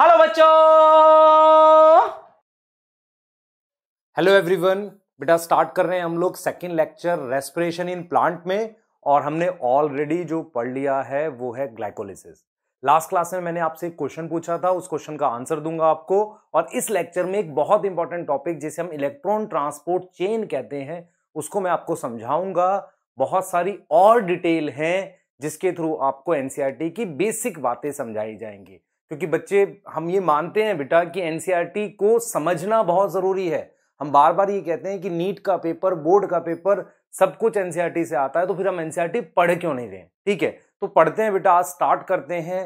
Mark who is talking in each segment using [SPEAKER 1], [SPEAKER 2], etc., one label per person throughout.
[SPEAKER 1] hello बच्चों hello everyone बेटा start कर रहे हैं हम लोग second lecture respiration in plant में और हमने ऑलरेडी जो पढ़ लिया है वो है ग्लाइकोलिसिस लास्ट क्लास में मैंने आपसे एक क्वेश्चन पूछा था उस क्वेश्चन का आंसर दूंगा आपको और इस लेक्चर में एक बहुत इंपॉर्टेंट टॉपिक जिसे हम इलेक्ट्रॉन ट्रांसपोर्ट चेन कहते हैं उसको मैं आपको समझाऊंगा बहुत सारी और डिटेल हैं जिसके थ्रू आपको एनसीईआरटी e की बेसिक बातें समझाई जाएंगी क्योंकि बच्चे हम ये मानते हैं बेटा कि एन e को समझना बहुत ज़रूरी है हम बार बार ये कहते हैं कि नीट का पेपर बोर्ड का पेपर सब कुछ एन e से आता है तो फिर हम एन e पढ़ क्यों नहीं रहे ठीक है तो पढ़ते हैं बेटा आज स्टार्ट करते हैं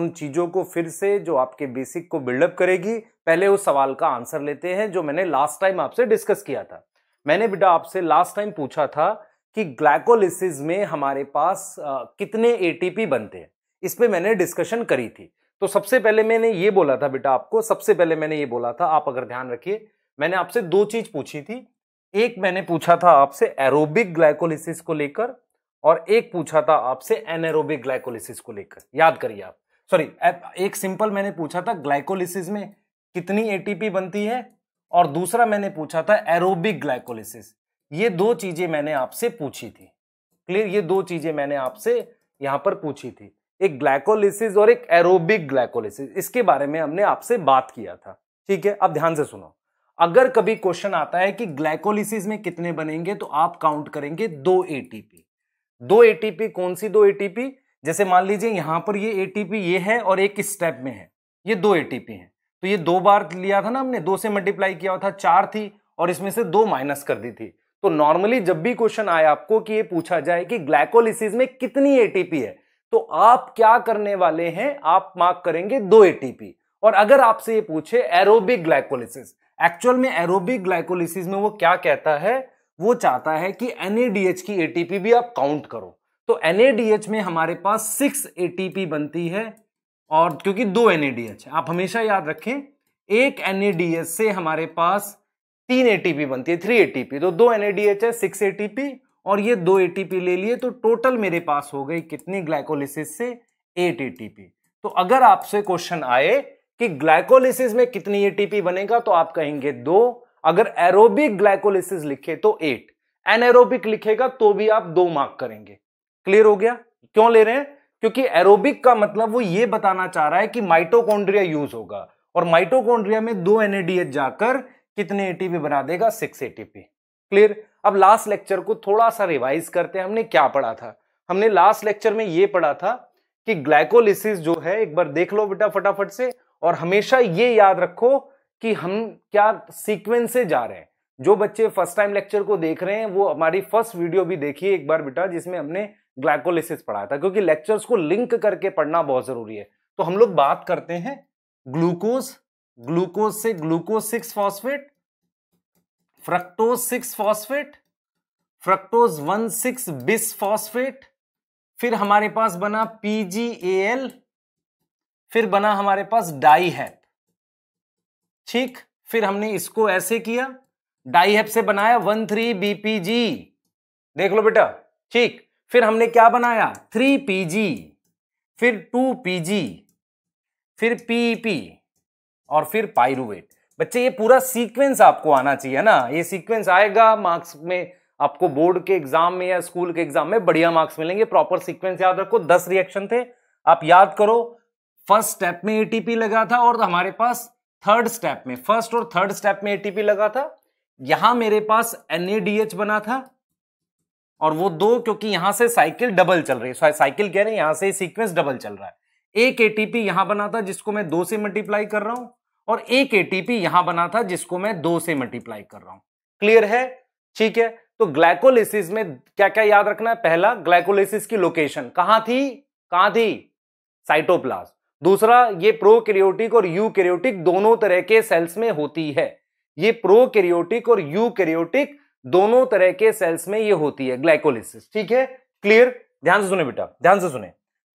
[SPEAKER 1] उन चीज़ों को फिर से जो आपके बेसिक को बिल्डअप करेगी पहले उस सवाल का आंसर लेते हैं जो मैंने लास्ट टाइम आपसे डिस्कस किया था मैंने बेटा आपसे लास्ट टाइम पूछा था कि ग्लाइकोलिसिस में हमारे पास आ, कितने एटीपी बनते हैं इस पर मैंने डिस्कशन करी थी तो सबसे पहले मैंने ये बोला था बेटा आपको सबसे पहले मैंने ये बोला था आप अगर ध्यान रखिए मैंने आपसे दो चीज पूछी थी एक मैंने पूछा था आपसे एरोबिक ग्लाइकोलिसिस को लेकर और एक पूछा था आपसे एनएरोबिक ग्लाइकोलिसिस को लेकर याद करिए आप सॉरी एक सिंपल मैंने पूछा था ग्लाइकोलिसिस में कितनी एटीपी बनती है और दूसरा मैंने पूछा था एरोबिक ग्लाइकोलिसिस ये दो चीजें मैंने आपसे पूछी थी क्लियर ये दो चीजें मैंने आपसे यहां पर पूछी थी एक ग्लाइकोलिसिस और एक एरोबिक ग्लाइकोलिसिस इसके बारे में हमने आपसे बात किया था ठीक है अब ध्यान से सुनो अगर कभी क्वेश्चन आता है कि ग्लाइकोलिसिस में कितने बनेंगे तो आप काउंट करेंगे दो एटीपी दो एटीपी कौन सी दो एटीपी जैसे मान लीजिए यहां पर ये एटीपी ये है और एक स्टेप में है ये दो एटीपी है तो ये दो बार लिया था ना हमने दो से मल्टीप्लाई किया था चार थी और इसमें से दो माइनस कर दी थी तो नॉर्मली जब भी क्वेश्चन आए आपको कि ये पूछा जाए कि ग्लाइकोलिसिस में कितनी एटीपी है तो आप क्या करने वाले हैं आप मार्क करेंगे दो एटीपी और अगर आपसे ये पूछे एरोबिक ग्लाइकोलिसिस एक्चुअल में एरोबिक ग्लाइकोलिसिस में वो क्या कहता है वो चाहता है कि एनएडीएच की एटीपी भी आप काउंट करो तो एनएडीएच में हमारे पास सिक्स एटीपी बनती है और क्योंकि दो एनएडीएच है आप हमेशा याद रखें एक एनएडीएच से हमारे पास तीन एटीपी बनती है थ्री एटीपी तो दो एनएडीएच है सिक्स एटीपी और ये दो एटीपी ले लिए तो टोटल मेरे पास हो गई कितनी ग्लाइकोलिसिस से एट एटीपी तो अगर आपसे क्वेश्चन आए कि ग्लाइकोलिसिस में कितनी एटीपी बनेगा तो आप कहेंगे दो अगर एरोबिक ग्लाइकोलिसिस लिखे तो एट एनएरोबिक लिखेगा तो भी आप दो मार्क करेंगे क्लियर हो गया क्यों ले रहे हैं क्योंकि एरोबिक का मतलब वो ये बताना चाह रहा है कि माइटोकॉन्ड्रिया यूज होगा और माइटोकॉन्ड्रिया में दो एनएडीएच जाकर कितने एटीपी बना देगा सिक्स एटीपी क्लियर अब लास्ट लेक्चर को थोड़ा सा रिवाइज करते हैं हमने क्या पढ़ा था हमने लास्ट लेक्चर में ये पढ़ा था कि ग्लाइकोलिसिस जो है एक बार देख लो बेटा फटाफट से और हमेशा ये याद रखो कि हम क्या सीक्वेंस से जा रहे हैं जो बच्चे फर्स्ट टाइम लेक्चर को देख रहे हैं वो हमारी फर्स्ट वीडियो भी देखिए एक बार बेटा जिसमें हमने ग्लाइकोलिसिस पढ़ा था क्योंकि लेक्चर्स को लिंक करके पढ़ना बहुत जरूरी है तो हम लोग बात करते हैं ग्लूकोज ग्लूकोज से glucose six phosphate fructose six phosphate fructose one six bis phosphate फिर हमारे पास बना पीजीएल फिर बना हमारे पास डाईहैप ठीक फिर हमने इसको ऐसे किया डाईहैप से बनाया वन थ्री बीपीजी देख लो बेटा ठीक फिर हमने क्या बनाया थ्री पीजी फिर टू पीजी फिर पीपी और फिर पायरुवेट बच्चे ये पूरा सीक्वेंस आपको आना चाहिए ना ये सीक्वेंस आएगा मार्क्स में आपको बोर्ड के एग्जाम में या स्कूल के एग्जाम में बढ़िया मार्क्स मिलेंगे प्रॉपर सीक्वेंस याद रखो दस रिएक्शन थे आप याद करो फर्स्ट स्टेप में एटीपी लगा था और हमारे पास थर्ड स्टेप में फर्स्ट और थर्ड स्टेप में एटीपी लगा था यहां मेरे पास एनएडीएच बना था और वो दो क्योंकि यहां से साइकिल डबल चल रही है साइकिल कह रहे हैं यहां से सीक्वेंस डबल चल रहा है एक एटीपी यहां बना था जिसको मैं दो से मल्टीप्लाई कर रहा हूं और एक एटीपी यहां बना था जिसको मैं दो से मल्टीप्लाई कर रहा हूं क्लियर है ठीक है तो ग्लाइकोलिसिस में क्या क्या याद रखना है पहला ग्लाइकोलिसिस की लोकेशन कहां थी कहां थी साइटोप्लास दूसरा ये प्रोकैरियोटिक और यूकैरियोटिक दोनों तरह के सेल्स में होती है ये प्रोकैरियोटिक और यूकैरियोटिक दोनों तरह के सेल्स में ये होती है ग्लाइकोलिसिस ठीक है क्लियर ध्यान से सुने बेटा ध्यान से सुने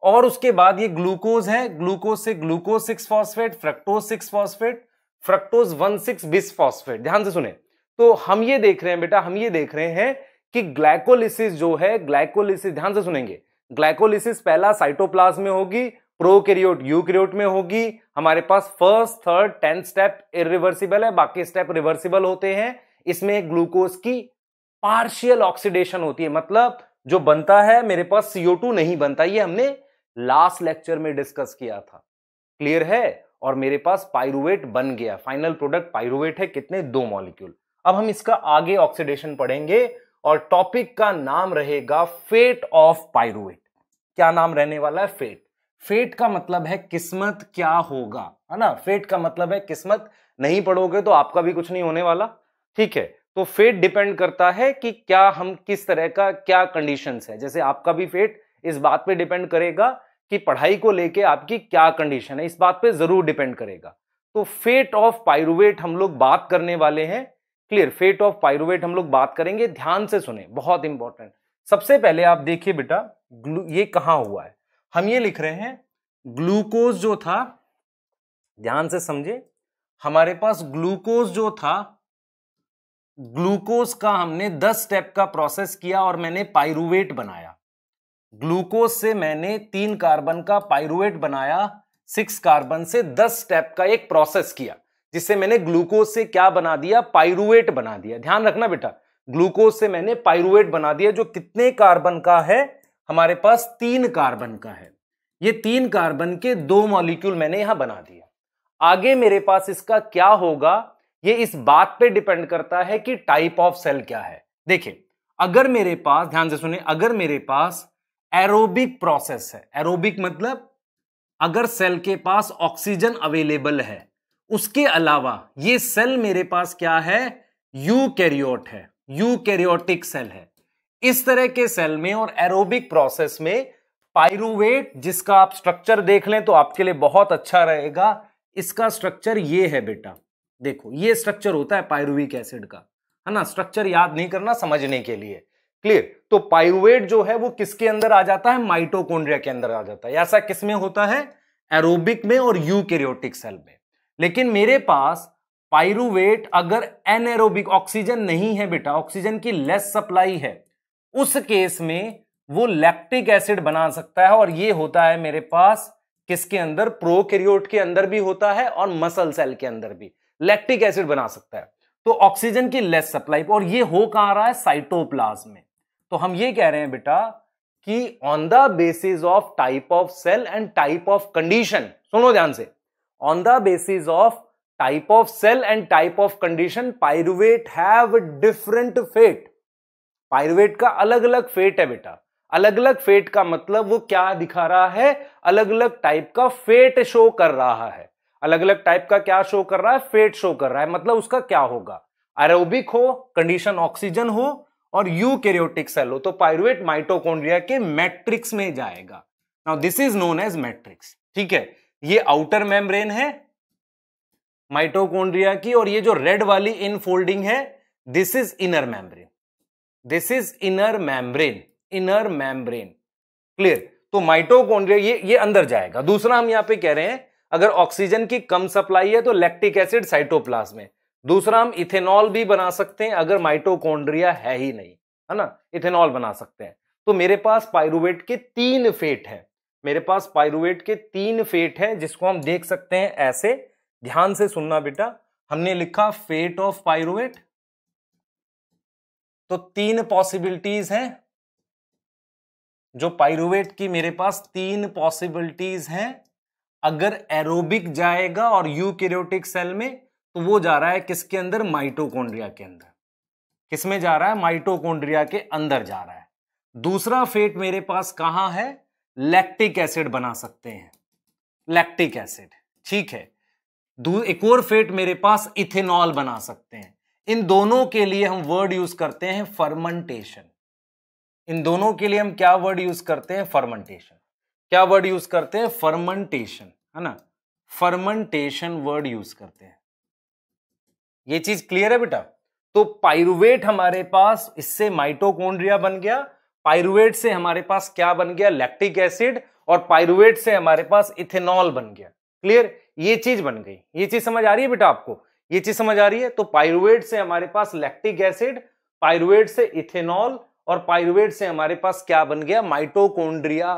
[SPEAKER 1] और उसके बाद ये ग्लूकोज है ग्लूकोज से glucose six phosphate fructose six phosphate fructose one six bis phosphate ध्यान से सुने तो हम ये देख रहे हैं बेटा हम ये देख रहे हैं कि ग्लाइकोलिसिस जो है ग्लाइकोलिसिस ध्यान से सुनेंगे ग्लाइकोलिसिस पहला साइटोप्लाज में होगी प्रोकैरियोट यूकैरियोट में होगी हमारे पास first third tenth step irreversible है बाकी स्टेप रिवर्सिबल होते हैं इसमें ग्लूकोज की पार्शियल ऑक्सीडेशन होती है मतलब जो बनता है मेरे पास टू नहीं बनता ये हमने लास्ट लेक्चर में डिस्कस किया था क्लियर है और मेरे पास पायरुवेट बन गया फाइनल प्रोडक्ट पायरुवेट है कितने दो मॉलिक्यूल अब हम इसका आगे ऑक्सीडेशन पढ़ेंगे और टॉपिक का नाम रहेगा फेट ऑफ पायरुवेट क्या नाम रहने वाला है फेट फेट का मतलब है किस्मत क्या होगा है ना फेट का मतलब है किस्मत नहीं पढ़ोगे तो आपका भी कुछ नहीं होने वाला ठीक है तो फेट डिपेंड करता है कि क्या हम किस तरह का क्या कंडीशंस है जैसे आपका भी फेट इस बात पे डिपेंड करेगा कि पढ़ाई को लेके आपकी क्या कंडीशन है इस बात पे जरूर डिपेंड करेगा तो फेट ऑफ पायरुवेट हम लोग बात करने वाले हैं क्लियर फेट ऑफ पायरुवेट हम लोग बात करेंगे ध्यान से सुने बहुत इंपॉर्टेंट सबसे पहले आप देखिए बेटा ये कहां हुआ है हम ये लिख रहे हैं ग्लूकोज जो था ध्यान से समझे हमारे पास ग्लूकोज जो था ग्लूकोज का हमने 10 स्टेप का प्रोसेस किया और मैंने पायरुवेट बनाया ग्लूकोज से मैंने तीन कार्बन का पायरुएट बनाया सिक्स कार्बन से दस स्टेप का एक प्रोसेस किया जिससे मैंने ग्लूकोज से क्या बना दिया पायरुएट बना दिया ध्यान रखना बेटा ग्लूकोज से मैंने पायरुएट बना दिया जो कितने कार्बन का है हमारे पास तीन कार्बन का है ये तीन कार्बन के दो मॉलिक्यूल मैंने यहां बना दिया आगे मेरे पास इसका क्या होगा ये इस बात पे डिपेंड करता है कि टाइप ऑफ सेल क्या है देखिए अगर मेरे पास ध्यान से सुने अगर मेरे पास एरोबिक प्रोसेस है एरोबिक मतलब अगर सेल के पास ऑक्सीजन अवेलेबल है उसके अलावा ये सेल मेरे पास क्या है कैरियोट है कैरियोटिक सेल है इस तरह के सेल में और एरोबिक प्रोसेस में पायरुवेट जिसका आप स्ट्रक्चर देख लें तो आपके लिए बहुत अच्छा रहेगा इसका स्ट्रक्चर ये है बेटा देखो ये स्ट्रक्चर होता है पायरुविक एसिड का है ना स्ट्रक्चर याद नहीं करना समझने के लिए क्लियर तो पाइरुवेट जो है वो किसके अंदर आ जाता है माइटोकोड्रिया के अंदर आ जाता है ऐसा किसमें होता है एरोबिक में और यूकैरियोटिक सेल में लेकिन मेरे पास पायरुवेट अगर एनएरोबिक ऑक्सीजन नहीं है बेटा ऑक्सीजन की लेस सप्लाई है उस केस में वो लैक्टिक एसिड बना सकता है और ये होता है मेरे पास किसके अंदर प्रोकेरियोट के अंदर भी होता है और मसल सेल के अंदर भी लैक्टिक एसिड बना सकता है तो ऑक्सीजन की लेस सप्लाई और ये हो कहा रहा है साइटोप्लाज्म में तो हम ये कह रहे हैं बेटा कि on the basis of type of cell and type of condition सुनो ध्यान से on the basis of type of cell and type of condition pyruvate have different fate pyruvate का अलग अलग फेट है बेटा अलग अलग फेट का मतलब वो क्या दिखा रहा है अलग अलग टाइप का फेट शो कर रहा है अलग अलग टाइप का क्या शो कर रहा है फेट शो कर रहा है मतलब उसका क्या होगा एरोबिक हो कंडीशन ऑक्सीजन हो और यूकेरियोटिक सेल हो तो पायरुवेट माइटोकॉन्ड्रिया के मैट्रिक्स में जाएगा now this is known as matrix ठीक है ये आउटर मेम्ब्रेन है माइटोकॉन्ड्रिया की और ये जो रेड वाली इनफोल्डिंग है this is inner membrane this is inner membrane inner membrane clear तो माइटोकॉन्ड्रिया ये ये अंदर जाएगा दूसरा हम यहां पे कह रहे हैं अगर ऑक्सीजन की कम सप्लाई है तो लैक्टिक एसिड साइटोप्लाज्म में दूसरा हम इथेनॉल भी बना सकते हैं अगर माइटोकॉन्ड्रिया है ही नहीं है ना इथेनॉल बना सकते हैं तो मेरे पास पायरुवेट के तीन फेट हैं मेरे पास पायरुवेट के तीन फेट हैं जिसको हम देख सकते हैं ऐसे ध्यान से सुनना बेटा हमने लिखा फेट ऑफ पायरुवेट तो तीन पॉसिबिलिटीज हैं जो पायरुवेट की मेरे पास तीन पॉसिबिलिटीज हैं अगर एरोबिक जाएगा और यूकेरियोटिक सेल में तो वो जा रहा है किसके अंदर माइटोकॉन्ड्रिया के अंदर किसमें जा रहा है माइटोकोन्ड्रिया के अंदर जा रहा है दूसरा फेट मेरे पास कहां है लैक्टिक एसिड बना सकते हैं लैक्टिक एसिड ठीक है एक और फेट मेरे पास इथेनॉल बना सकते हैं इन दोनों के लिए हम वर्ड यूज करते हैं फर्मेंटेशन इन दोनों के लिए हम क्या वर्ड यूज करते हैं फर्मेंटेशन क्या वर्ड यूज करते हैं फर्मेंटेशन है ना फर्मेंटेशन वर्ड यूज करते हैं ये चीज क्लियर है बेटा तो पाइरुवेट हमारे पास इससे माइटोकोन्ड्रिया बन गया पाइरुवेट से हमारे पास क्या बन गया लैक्टिक एसिड और पाइरुवेट से हमारे पास इथेनॉल बन गया क्लियर ये चीज बन गई ये चीज समझ आ रही है बेटा आपको ये चीज समझ आ रही है तो पाइरुवेट से हमारे पास लैक्टिक एसिड पाइरुवेट से इथेनॉल और पाइरुवेट से हमारे पास क्या बन गया माइटोकोन्ड्रिया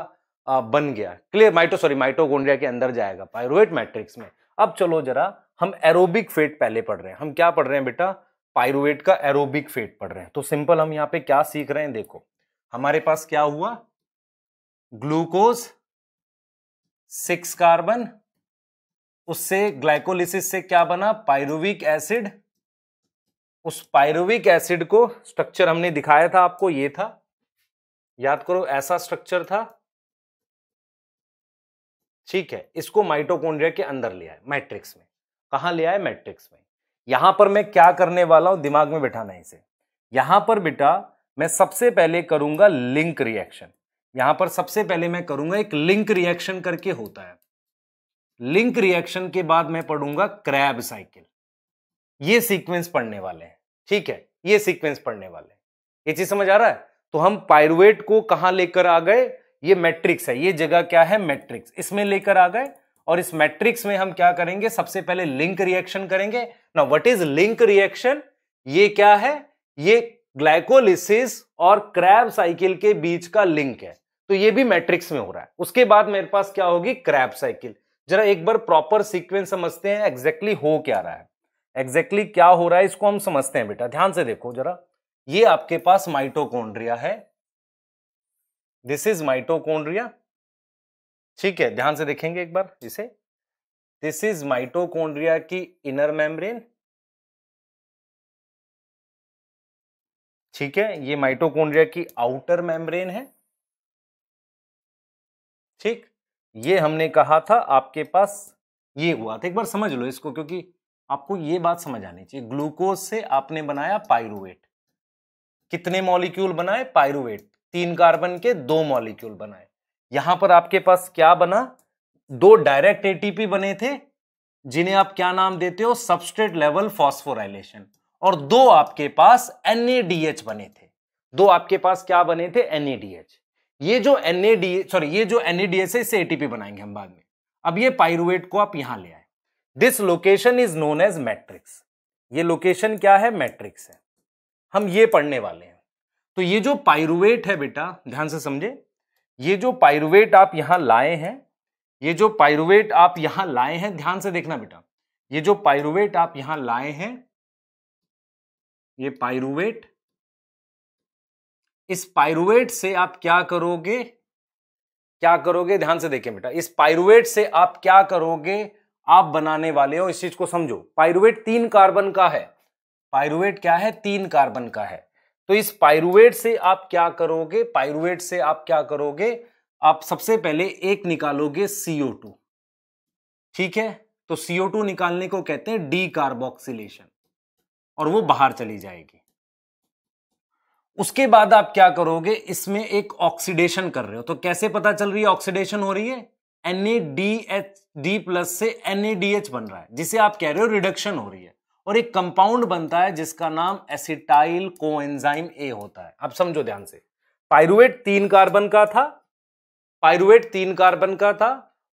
[SPEAKER 1] बन गया क्लियर माइटो सॉरी माइटोकोन्ड्रिया के अंदर जाएगा पाइरुवेट मैट्रिक्स में अब चलो जरा हम एरोबिक फेट पहले पढ़ रहे हैं हम क्या पढ़ रहे हैं बेटा पायरुवेट का एरोबिक फेट पढ़ रहे हैं तो सिंपल हम यहाँ पे क्या सीख रहे हैं देखो हमारे पास क्या हुआ ग्लूकोज सिक्स कार्बन उससे ग्लाइकोलिसिस से क्या बना पायरुविक एसिड उस पायरुविक एसिड को स्ट्रक्चर हमने दिखाया था आपको ये था याद करो ऐसा स्ट्रक्चर था ठीक है इसको माइटोकॉन्ड्रिया के अंदर लिया है मैट्रिक्स में कहाँ ले आए मैट्रिक्स में यहां पर मैं क्या करने वाला हूं दिमाग में बैठाना इसे यहां पर बेटा मैं सबसे पहले करूंगा लिंक रिएक्शन यहां पर सबसे पहले मैं करूंगा एक लिंक रिएक्शन करके होता है लिंक रिएक्शन के बाद मैं पढ़ूंगा क्रैब साइकिल ये सीक्वेंस पढ़ने वाले हैं ठीक है ये सीक्वेंस पढ़ने वाले हैं ये चीज समझ आ रहा है तो हम पायरुवेट को कहां लेकर आ गए ये मैट्रिक्स है ये जगह क्या है मैट्रिक्स इसमें लेकर आ गए और इस मैट्रिक्स में हम क्या करेंगे सबसे पहले लिंक रिएक्शन करेंगे ना व्हाट इज लिंक रिएक्शन ये क्या है ये ग्लाइकोलिसिस और क्रैब साइकिल के बीच का लिंक है तो ये भी मैट्रिक्स में हो रहा है उसके बाद मेरे पास क्या होगी क्रैब साइकिल जरा एक बार प्रॉपर सीक्वेंस समझते हैं एग्जैक्टली exactly हो क्या रहा है एग्जैक्टली exactly क्या हो रहा है इसको हम समझते हैं बेटा ध्यान से देखो जरा ये आपके पास माइटोकोन्ड्रिया है दिस इज माइटोकोन्ड्रिया ठीक है ध्यान से देखेंगे एक बार जिसे दिस इज माइटोकोन्ड्रिया की इनर मेम्ब्रेन ठीक है ये माइटोकोन्ड्रिया की आउटर मेम्ब्रेन है ठीक ये हमने कहा था आपके पास ये हुआ था एक बार समझ लो इसको क्योंकि आपको ये बात समझ आनी चाहिए ग्लूकोज से आपने बनाया पायरुवेट कितने मॉलिक्यूल बनाए पायरुवेट तीन कार्बन के दो मॉलिक्यूल बनाए यहां पर आपके पास क्या बना दो डायरेक्ट एटीपी बने थे जिन्हें आप क्या नाम देते हो सबस्टेट लेवल फॉस्फोराइलेशन और दो आपके पास एनएडीएच बने थे दो आपके पास क्या बने थे एनएडीएच ये जो एनएडीएच सॉरी ये जो एनएडीएच है इसे एटीपी बनाएंगे हम बाद में अब ये पायरुवेट को आप यहां ले आए this location is known as matrix ये लोकेशन क्या है मैट्रिक्स है हम ये पढ़ने वाले हैं तो ये जो पायरुवेट है बेटा ध्यान से समझे ये जो पायरुवेट आप यहां लाए हैं ये जो पायरुवेट आप यहां लाए हैं ध्यान से देखना बेटा ये जो पायरुवेट आप यहां लाए हैं ये पायरुवेट इस पायरुवेट से आप क्या करोगे क्या करोगे ध्यान से देखें बेटा इस पायरुवेट से आप क्या करोगे आप बनाने वाले हो इस चीज को समझो पायरुवेट तीन कार्बन का है पायरुवेट क्या है तीन कार्बन का है तो इस पायरुवेट से आप क्या करोगे पायरुवेट से आप क्या करोगे आप सबसे पहले एक निकालोगे सीओ टू ठीक है तो सीओ टू निकालने को कहते हैं डी कार्बोक्सिलेशन और वो बाहर चली जाएगी उसके बाद आप क्या करोगे इसमें एक ऑक्सीडेशन कर रहे हो तो कैसे पता चल रही है ऑक्सीडेशन हो रही है N A D H D plus से एन ए डी एच बन रहा है जिसे आप कह रहे हो रिडक्शन हो रही है और एक कंपाउंड बनता है जिसका नाम एसिटाइल कोएंजाइम ए होता है अब समझो ध्यान से पायरुवेट तीन कार्बन का था पायरुवेट तीन कार्बन का था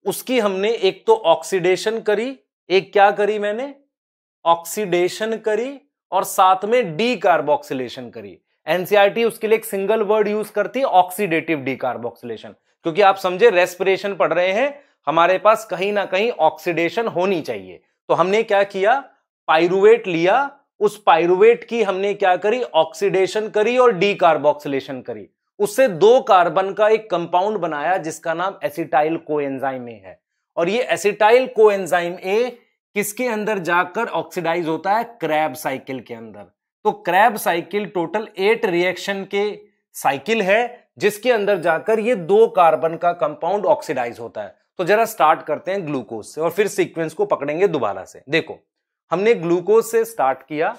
[SPEAKER 1] उसकी हमने एक तो ऑक्सीडेशन करी एक क्या करी मैंने ऑक्सीडेशन करी और साथ में डी कार्बोक्सिलेशन करी एनसीआरटी e उसके लिए एक सिंगल वर्ड यूज करती है ऑक्सीडेटिव डी कार्बोक्सिलेशन क्योंकि आप समझे रेस्पिरेशन पढ़ रहे हैं हमारे पास कहीं ना कहीं ऑक्सीडेशन होनी चाहिए तो हमने क्या किया पाइरुवेट लिया उस पाइरुवेट की हमने क्या करी ऑक्सीडेशन करी और डी कार्बोक्सिलेशन करी उससे दो कार्बन का एक कंपाउंड बनाया जिसका नाम एसिटाइल कोएंजाइम ए है और ये एसिटाइल कोएंजाइम ए किसके अंदर जाकर ऑक्सीडाइज होता है क्रैब साइकिल के अंदर तो Krebs cycle total eight reaction के साइकिल है जिसके अंदर जाकर ये दो कार्बन का कंपाउंड ऑक्सीडाइज होता है तो जरा स्टार्ट करते हैं ग्लूकोज से और फिर सीक्वेंस को पकड़ेंगे दोबारा से देखो हमने ग्लूकोज से स्टार्ट किया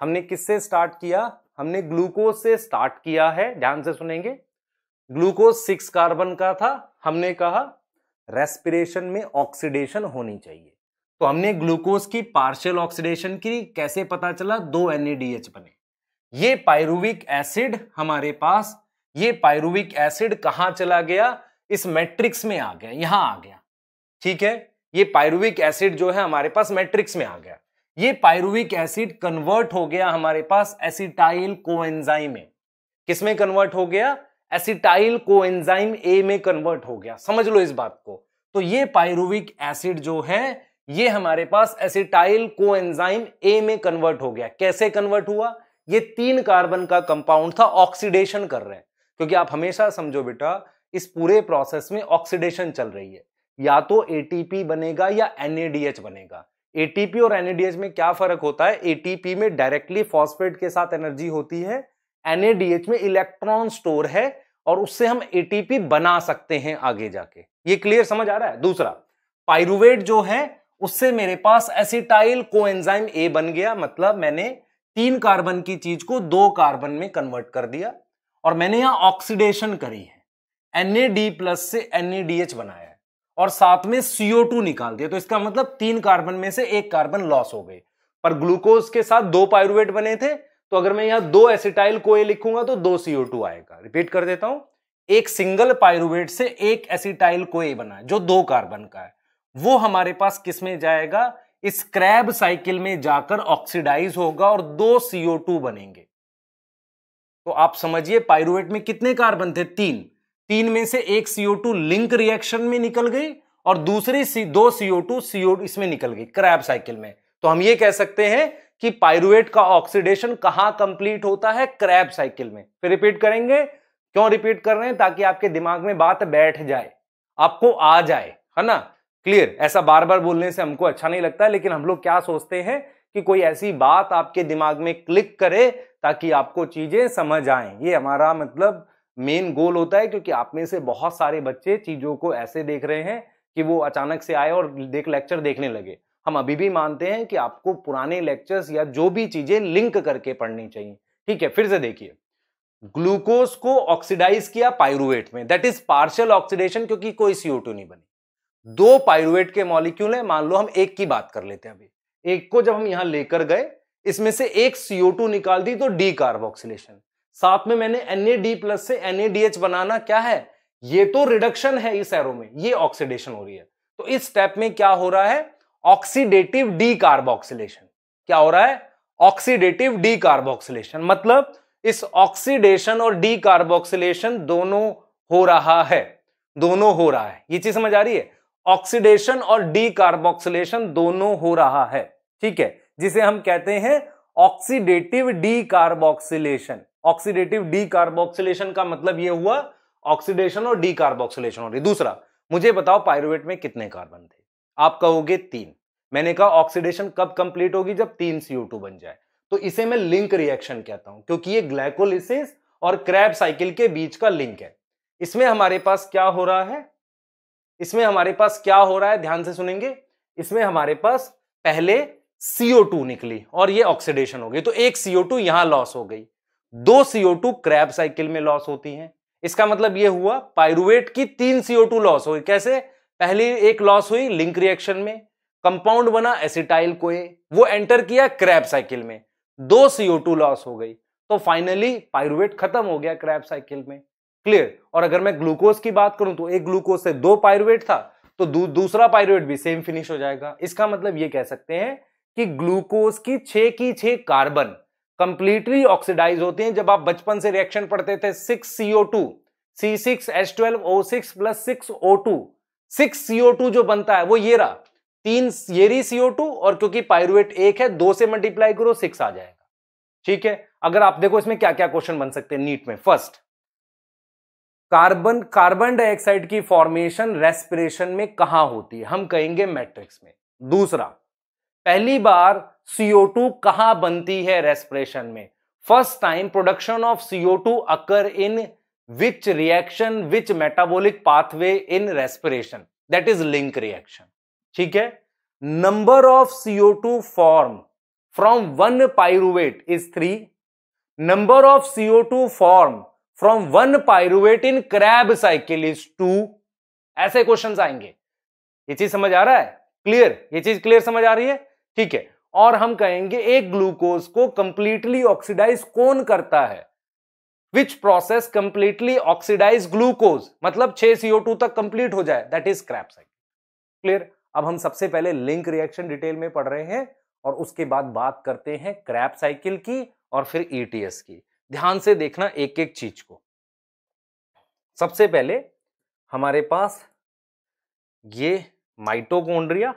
[SPEAKER 1] हमने किससे स्टार्ट किया हमने ग्लूकोज से स्टार्ट किया है ध्यान से सुनेंगे ग्लूकोज सिक्स कार्बन का था हमने कहा रेस्पिरेशन में ऑक्सीडेशन होनी चाहिए तो हमने ग्लूकोज की पार्शियल ऑक्सीडेशन की कैसे पता चला दो एनएडीएच बने ये पायरुविक एसिड हमारे पास ये पायरुविक एसिड कहाँ चला गया इस मैट्रिक्स में आ गया यहां आ गया ठीक है ये पायरुविक एसिड जो है हमारे पास मैट्रिक्स में आ गया ये पायरुविक एसिड कन्वर्ट हो गया हमारे पास एसिटाइल कोएंजाइम में किसमें कन्वर्ट हो गया एसिटाइल कोएंजाइम ए में कन्वर्ट हो गया समझ लो इस बात को तो ये पायरुविक एसिड जो है ये हमारे पास एसिटाइल कोएंजाइम ए में कन्वर्ट हो गया कैसे कन्वर्ट हुआ ये तीन कार्बन का कंपाउंड था ऑक्सीडेशन कर रहे हैं क्योंकि आप हमेशा समझो बेटा इस पूरे प्रोसेस में ऑक्सीडेशन चल रही है या तो एटीपी बनेगा या एनएडीएच बनेगा एटीपी और एनएडीएच में क्या फर्क होता है एटीपी में डायरेक्टली फॉस्फेट के साथ एनर्जी होती है एनएडीएच में इलेक्ट्रॉन स्टोर है और उससे हम एटीपी बना सकते हैं आगे जाके ये क्लियर समझ आ रहा है दूसरा पायरुवेट जो है उससे मेरे पास एसिटाइल कोएंजाइम ए बन गया मतलब मैंने तीन कार्बन की चीज को दो कार्बन में कन्वर्ट कर दिया और मैंने यहां ऑक्सीडेशन करी है एनएडी प्लस से एनएडीएच बनाया और साथ में सीओ टू निकाल दिया तो इसका मतलब तीन कार्बन में से एक कार्बन लॉस हो गए पर ग्लूकोज के साथ दो पायरुवेट बने थे तो अगर मैं यहां दो एसिटाइल कोए लिखूंगा तो दो सीओ टू आएगा रिपीट कर देता हूं एक सिंगल पायरुवेट से एक एसिटाइल कोए बना जो दो कार्बन का है वो हमारे पास किस में जाएगा इस क्रैब साइकिल में जाकर ऑक्सीडाइज होगा और दो सीओ टू बनेंगे तो आप समझिए पायरुवेट में कितने कार्बन थे तीन तीन में से एक CO2 लिंक रिएक्शन में निकल गई और दूसरी दो CO2 CO इसमें निकल गई क्रैप साइकिल में तो हम ये कह सकते हैं कि पायरुएट का ऑक्सीडेशन कहां कंप्लीट होता है क्रैप साइकिल में फिर रिपीट करेंगे क्यों रिपीट कर रहे हैं ताकि आपके दिमाग में बात बैठ जाए आपको आ जाए है ना क्लियर ऐसा बार बार बोलने से हमको अच्छा नहीं लगता लेकिन हम लोग क्या सोचते हैं कि कोई ऐसी बात आपके दिमाग में क्लिक करे ताकि आपको चीजें समझ आए ये हमारा मतलब मेन गोल होता है क्योंकि आप में से बहुत सारे बच्चे चीज़ों को ऐसे देख रहे हैं कि वो अचानक से आए और देख लेक्चर देखने लगे हम अभी भी मानते हैं कि आपको पुराने लेक्चर्स या जो भी चीज़ें लिंक करके पढ़नी चाहिए ठीक है फिर से देखिए ग्लूकोज को ऑक्सीडाइज किया पायरुवेट में दैट इज पार्शियल ऑक्सीडेशन क्योंकि कोई सीओ नहीं बनी दो पायरुवेट के मॉलिक्यूल है मान लो हम एक की बात कर लेते हैं अभी एक को जब हम यहां लेकर गए इसमें से एक सीओ निकाल दी तो डी कार्बोक्सिलेशन साथ में मैंने एन प्लस से एन बनाना क्या है ये तो रिडक्शन है इस एरो में ये ऑक्सीडेशन हो रही है तो इस स्टेप में क्या हो रहा है ऑक्सीडेटिव डी कार्बोक्सिलेशन क्या हो रहा है ऑक्सीडेटिव डी कार्बोक्सिलेशन मतलब इस ऑक्सीडेशन और डी कार्बोक्सिलेशन दोनों हो रहा है दोनों हो रहा है ये चीज समझ आ रही है ऑक्सीडेशन और डी कार्बोक्सिलेशन दोनों हो रहा है ठीक है जिसे हम कहते हैं oxidative decarboxylation oxidative decarboxylation का मतलब ये हुआ ऑक्सीडेशन और डी कार्बोक्सिलेशन हो रही दूसरा मुझे बताओ पायरुवेट में कितने कार्बन थे आप कहोगे तीन मैंने कहा ऑक्सीडेशन कब कंप्लीट होगी जब तीन सीओ टू बन जाए तो इसे मैं लिंक रिएक्शन कहता हूं क्योंकि ये ग्लाइकोलिसिस और क्रैब साइकिल के बीच का लिंक है इसमें हमारे पास क्या हो रहा है इसमें हमारे पास क्या हो रहा है ध्यान से सुनेंगे इसमें हमारे पास पहले CO2 निकली और ये ऑक्सीडेशन हो गई तो एक CO2 यहां लॉस हो गई दो CO2 क्रैब साइकिल में लॉस होती हैं इसका मतलब यह हुआ पायरुवेट की तीन CO2 लॉस हुई कैसे पहली एक लॉस हुई लिंक रिएक्शन में कंपाउंड बना एसिटाइल को वो एंटर किया क्रैब साइकिल में दो CO2 लॉस हो गई तो फाइनली पायरुवेट खत्म हो गया क्रैब साइकिल में क्लियर और अगर मैं ग्लूकोज की बात करूं तो एक ग्लूकोज से दो पायरुवेट था तो दू, दूसरा पायरुवेट भी सेम फिनिश हो जाएगा इसका मतलब ये कह सकते हैं कि ग्लूकोज की छे की छे कार्बन कंप्लीटली ऑक्सीडाइज होती हैं जब आप बचपन से रिएक्शन पढ़ते थे six CO two C six H twelve O six plus six O two six CO two जो बनता है वो ये रहा तीन येरी सीओ टू और क्योंकि पायरुएट एक है दो से मल्टीप्लाई करो सिक्स आ जाएगा ठीक है अगर आप देखो इसमें क्या क्या क्वेश्चन बन सकते हैं नीट में फर्स्ट कार्बन कार्बन डाइऑक्साइड की फॉर्मेशन रेस्पिरेशन में कहा होती है हम कहेंगे मैट्रिक्स में दूसरा पहली बार सीओ टू कहां बनती है रेस्परेशन में first time production of CO two occur in which reaction which metabolic pathway in respiration that is link reaction ठीक है number of CO two form from one pyruvate is three number of CO two form from one pyruvate in Krebs cycle is two ऐसे question आएंगे ये चीज समझ आ रहा है clear ये चीज क्लियर समझ आ रही है ठीक है और हम कहेंगे एक ग्लूकोज को कंप्लीटली ऑक्सीडाइज कौन करता है which process completely oxidise glucose मतलब छह सीओ टू तक कंप्लीट हो जाए that is Krebs cycle clear अब हम सबसे पहले लिंक रिएक्शन डिटेल में पढ़ रहे हैं और उसके बाद बात करते हैं क्रैप साइकिल की और फिर ईटीएस e की ध्यान से देखना एक एक चीज को सबसे पहले हमारे पास ये माइटोकोन्ड्रिया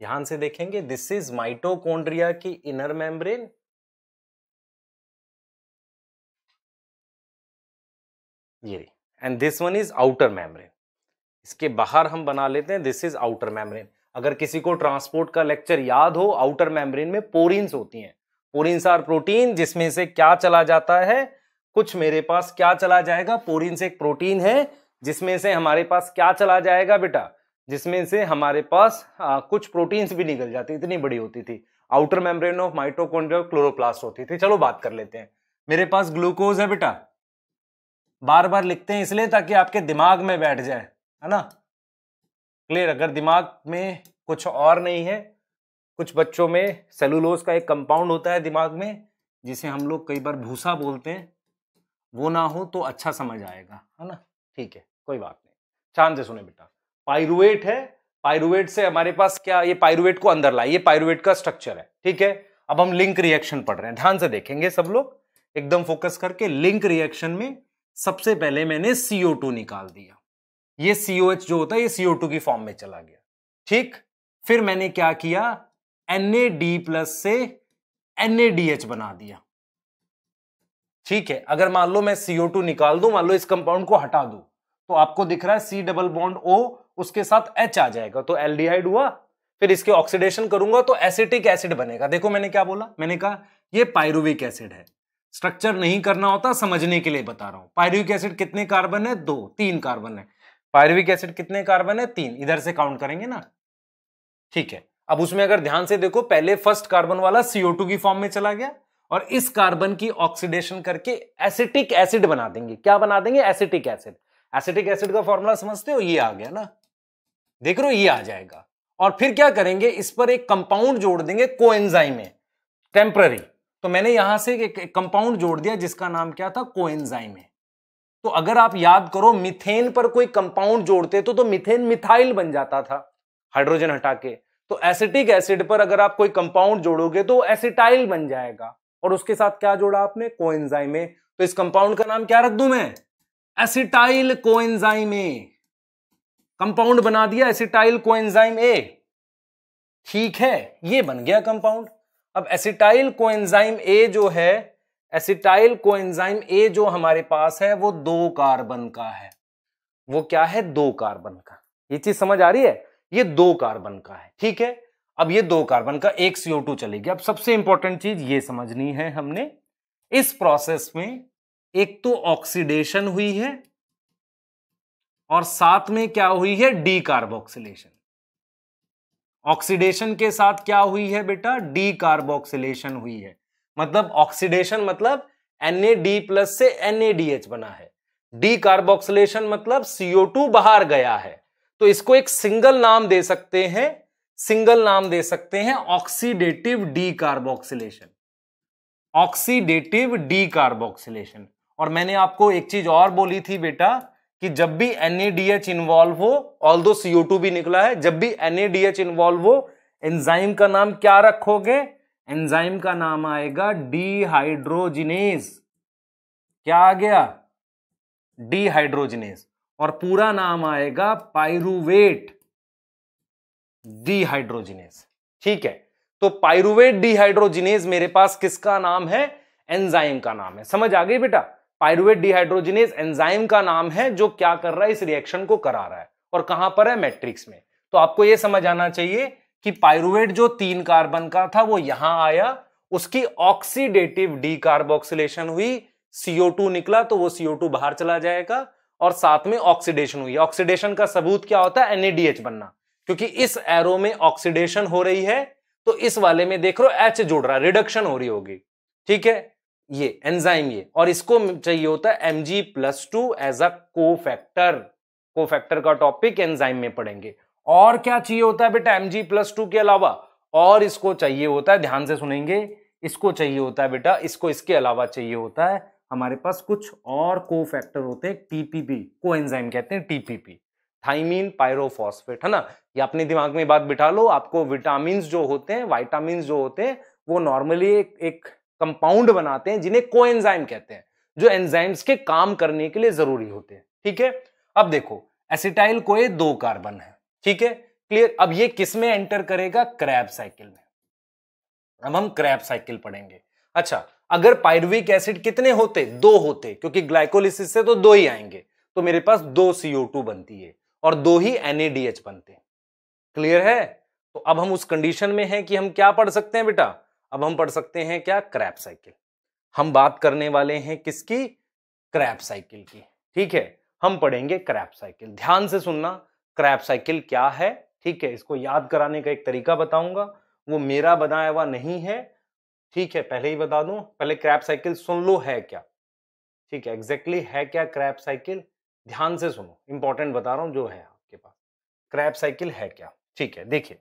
[SPEAKER 1] ध्यान से देखेंगे दिस इज माइटोकोन्ड्रिया की इनर मेम्ब्रेन ये and this one is outer membrane इसके बाहर हम बना लेते हैं दिस इज आउटर मेम्ब्रेन अगर किसी को ट्रांसपोर्ट का लेक्चर याद हो आउटर मेम्ब्रेन में पोरिंस होती हैं पोरिंस आर प्रोटीन जिसमें से क्या चला जाता है कुछ मेरे पास क्या चला जाएगा पोरिंस एक प्रोटीन है जिसमें से हमारे पास क्या चला जाएगा बेटा जिसमें से हमारे पास आ, कुछ प्रोटीन्स भी निकल जाती इतनी बड़ी होती थी outer membrane of mitochondrial chloroplast होती थी चलो बात कर लेते हैं मेरे पास ग्लूकोज है बेटा बार बार लिखते हैं इसलिए ताकि आपके दिमाग में बैठ जाए है ना क्लियर अगर दिमाग में कुछ और नहीं है कुछ बच्चों में सेलुलोज का एक कंपाउंड होता है दिमाग में जिसे हम लोग कई बार भूसा बोलते हैं वो ना हो तो अच्छा समझ आएगा है ना ठीक है कोई बात नहीं चांद से सुने बेटा पायरुवेट है पायरुवेट से हमारे पास क्या ये पायरुवेट को अंदर लाए ये पायरुवेट का स्ट्रक्चर है ठीक है अब हम लिंक रिएक्शन पढ़ रहे हैं ध्यान से देखेंगे सब लोग एकदम फोकस करके लिंक रिएक्शन में सबसे पहले मैंने CO2 निकाल दिया ये COH जो होता है ये CO2 की फॉर्म में चला गया ठीक फिर मैंने क्या किया NAD प्लस से NADH बना दिया ठीक है अगर मान लो मैं CO2 निकाल दूं मान लो इस कंपाउंड को हटा दूं तो आपको दिख रहा है सी डबल बॉन्ड ओ उसके साथ एच आ जाएगा तो एल्डिहाइड हुआ फिर इसके ऑक्सीडेशन करूंगा तो एसिटिक एसिड बनेगा देखो मैंने क्या बोला मैंने कहा ये पायरुविक एसिड है स्ट्रक्चर नहीं करना होता समझने के लिए बता रहा हूं पायरुविक एसिड कितने कार्बन है दो तीन कार्बन है पायरुविक एसिड कितने कार्बन है तीन इधर से काउंट करेंगे ना ठीक है अब उसमें अगर ध्यान से देखो पहले फर्स्ट कार्बन वाला सीओ की फॉर्म में चला गया और इस कार्बन की ऑक्सीडेशन करके एसिटिक एसिड बना देंगे क्या बना देंगे एसिटिक एसिड एसिटिक एसिड का फॉर्मूला समझते हो ये आ गया ना देख रहे हो ये आ जाएगा और फिर क्या करेंगे इस पर एक कंपाउंड जोड़ देंगे को में टेम्पररी तो मैंने यहां से एक कंपाउंड जोड़ दिया जिसका नाम क्या था कोएंजाइम है तो अगर आप याद करो मिथेन पर कोई कंपाउंड जोड़ते तो तो मिथेन मिथाइल बन जाता था हाइड्रोजन हटा के तो एसिटिक एसिड पर अगर आप कोई कंपाउंड जोड़ोगे तो एसिटाइल बन जाएगा और उसके साथ क्या जोड़ा आपने को तो इस कंपाउंड का नाम क्या रख दू मैं एसिटाइल को कंपाउंड बना दिया एसिटाइल कोएंजाइम ए ठीक है ये बन गया कंपाउंड अब एसिटाइल कोएंजाइम ए जो है एसिटाइल कोएंजाइम ए जो हमारे पास है वो दो कार्बन का है वो क्या है दो कार्बन का ये चीज समझ आ रही है ये दो कार्बन का है ठीक है अब ये दो कार्बन का एक सीओ टू चलेगी अब सबसे इंपॉर्टेंट चीज ये समझनी है हमने इस प्रोसेस में एक तो ऑक्सीडेशन हुई है और साथ में क्या हुई है डी कार्बोक्सिलेशन ऑक्सीडेशन के साथ क्या हुई है बेटा डी कार्बोक्सिलेशन हुई है मतलब ऑक्सीडेशन मतलब एन प्लस से एन बना है डी कार्बोक्सिलेशन मतलब टू बाहर गया है तो इसको एक सिंगल नाम दे सकते हैं सिंगल नाम दे सकते हैं oxidative decarboxylation oxidative decarboxylation और मैंने आपको एक चीज और बोली थी बेटा कि जब भी NADH इन्वॉल्व हो ऑल दो सीओ भी निकला है जब भी NADH इन्वॉल्व हो एंजाइम का नाम क्या रखोगे एंजाइम का नाम आएगा डीहाइड्रोजिनेज क्या आ गया डीहाइड्रोजिनेज और पूरा नाम आएगा पायरुवेट डीहाइड्रोजिनेज ठीक है तो पायरुवेट डीहाइड्रोजिनेज मेरे पास किसका नाम है एंजाइम का नाम है समझ आ गई बेटा पायरुवेट डिहाइड्रोजिनेज एंजाइम का नाम है जो क्या कर रहा है इस रिएक्शन को करा रहा है और कहां पर है मैट्रिक्स में तो आपको यह समझ आना चाहिए कि पायरुवेट जो तीन कार्बन का था वो यहां आया उसकी ऑक्सीडेटिव डीकार्बोक्सिलेशन हुई CO2 निकला तो वो CO2 बाहर चला जाएगा और साथ में ऑक्सीडेशन हुई ऑक्सीडेशन का सबूत क्या होता है NADH बनना क्योंकि इस एरो में ऑक्सीडेशन हो रही है तो इस वाले में देख रहे हो H जुड़ रहा है रिडक्शन हो रही होगी ठीक है ये एंजाइम ये और इसको चाहिए होता है M G plus two as a cofactor को फैक्टर का टॉपिक एंजाइम में पढ़ेंगे और क्या चाहिए होता है बेटा एम जी प्लस टू के अलावा और इसको चाहिए होता है ध्यान से सुनेंगे इसको चाहिए होता है बेटा इसको इसके अलावा चाहिए होता है हमारे पास कुछ और को फैक्टर होते हैं टीपीपी को एंजाइम कहते हैं टीपीपी थाइमिन पायरोफॉस्फेट है ना ये अपने दिमाग में बात बिठा लो आपको विटामिन जो होते हैं वाइटामिन जो होते हैं वो नॉर्मली एक एक कंपाउंड बनाते हैं जिन्हें एंजाइम कहते हैं जो एंजाइम्स के काम करने के लिए जरूरी होते हैं ठीक है अब देखो एसिटाइल को दो कार्बन है ठीक है क्लियर अब ये किस में एंटर करेगा क्रैप साइकिल में अब हम क्रैप साइकिल पढ़ेंगे अच्छा अगर पायरविक एसिड कितने होते दो होते क्योंकि ग्लाइकोलिसिस से तो दो ही आएंगे तो मेरे पास दो सीओ टू बनती है और दो ही एनएडीएच बनते हैं क्लियर है तो अब हम उस कंडीशन में हैं कि हम क्या पढ़ सकते हैं बेटा अब हम पढ़ सकते हैं क्या क्रैप साइकिल हम बात करने वाले हैं किसकी क्रैप साइकिल की ठीक है हम पढ़ेंगे क्रैप साइकिल ध्यान से सुनना क्रैप साइकिल क्या है ठीक है इसको याद कराने का एक तरीका बताऊंगा वो मेरा बनाया हुआ नहीं है ठीक है पहले ही बता दूं पहले क्रैप साइकिल सुन लो है क्या ठीक है एग्जैक्टली है क्या क्रैप साइकिल ध्यान से सुनो इंपॉर्टेंट बता रहा हूं जो है आपके पास क्रैप साइकिल है क्या ठीक है देखिए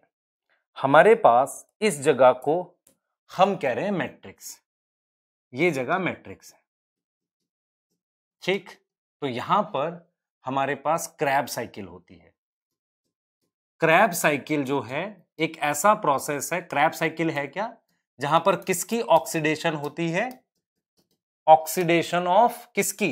[SPEAKER 1] हमारे पास इस जगह को हम कह रहे हैं मैट्रिक्स ये जगह मैट्रिक्स है ठीक तो यहां पर हमारे पास क्रैब साइकिल होती है क्रैब साइकिल जो है एक ऐसा प्रोसेस है क्रैब साइकिल है क्या जहां पर किसकी ऑक्सीडेशन होती है ऑक्सीडेशन ऑफ किसकी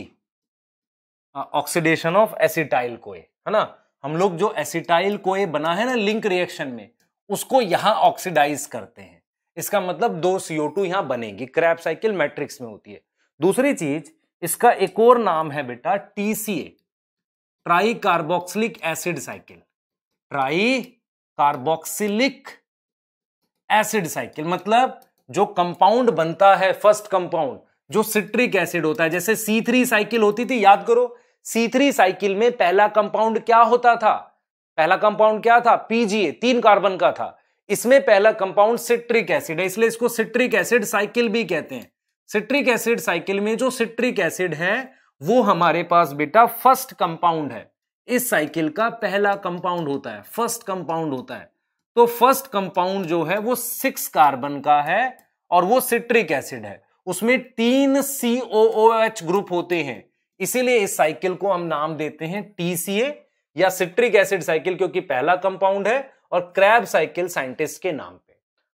[SPEAKER 1] ऑक्सीडेशन ऑफ एसिटाइल कोए है ना हम लोग जो एसिटाइल कोए बना है ना लिंक रिएक्शन में उसको यहां ऑक्सीडाइज करते हैं इसका मतलब दो सीओ टू यहां बनेगी क्रैप साइकिल मैट्रिक्स में होती है दूसरी चीज इसका एक और नाम है बेटा TCA tricarboxylic acid cycle tricarboxylic acid cycle मतलब जो कंपाउंड बनता है फर्स्ट कंपाउंड जो सिट्रिक एसिड होता है जैसे सी थ्री साइकिल होती थी याद करो सी थ्री साइकिल में पहला कंपाउंड क्या होता था पहला कंपाउंड क्या था पीजीए तीन कार्बन का था इसमें पहला कंपाउंड सिट्रिक एसिड है इसलिए इसको सिट्रिक एसिड साइकिल भी कहते हैं सिट्रिक एसिड साइकिल में जो सिट्रिक एसिड है वो हमारे पास बेटा फर्स्ट कंपाउंड है इस साइकिल का पहला कंपाउंड होता है फर्स्ट कंपाउंड होता है तो फर्स्ट कंपाउंड जो है वो सिक्स कार्बन का है और वो सिट्रिक एसिड है उसमें तीन सी ग्रुप होते हैं इसीलिए इस साइकिल को हम नाम देते हैं टीसीए या सिट्रिक एसिड साइकिल क्योंकि पहला कंपाउंड है और क्रैब साइकिल साइंटिस्ट के नाम पे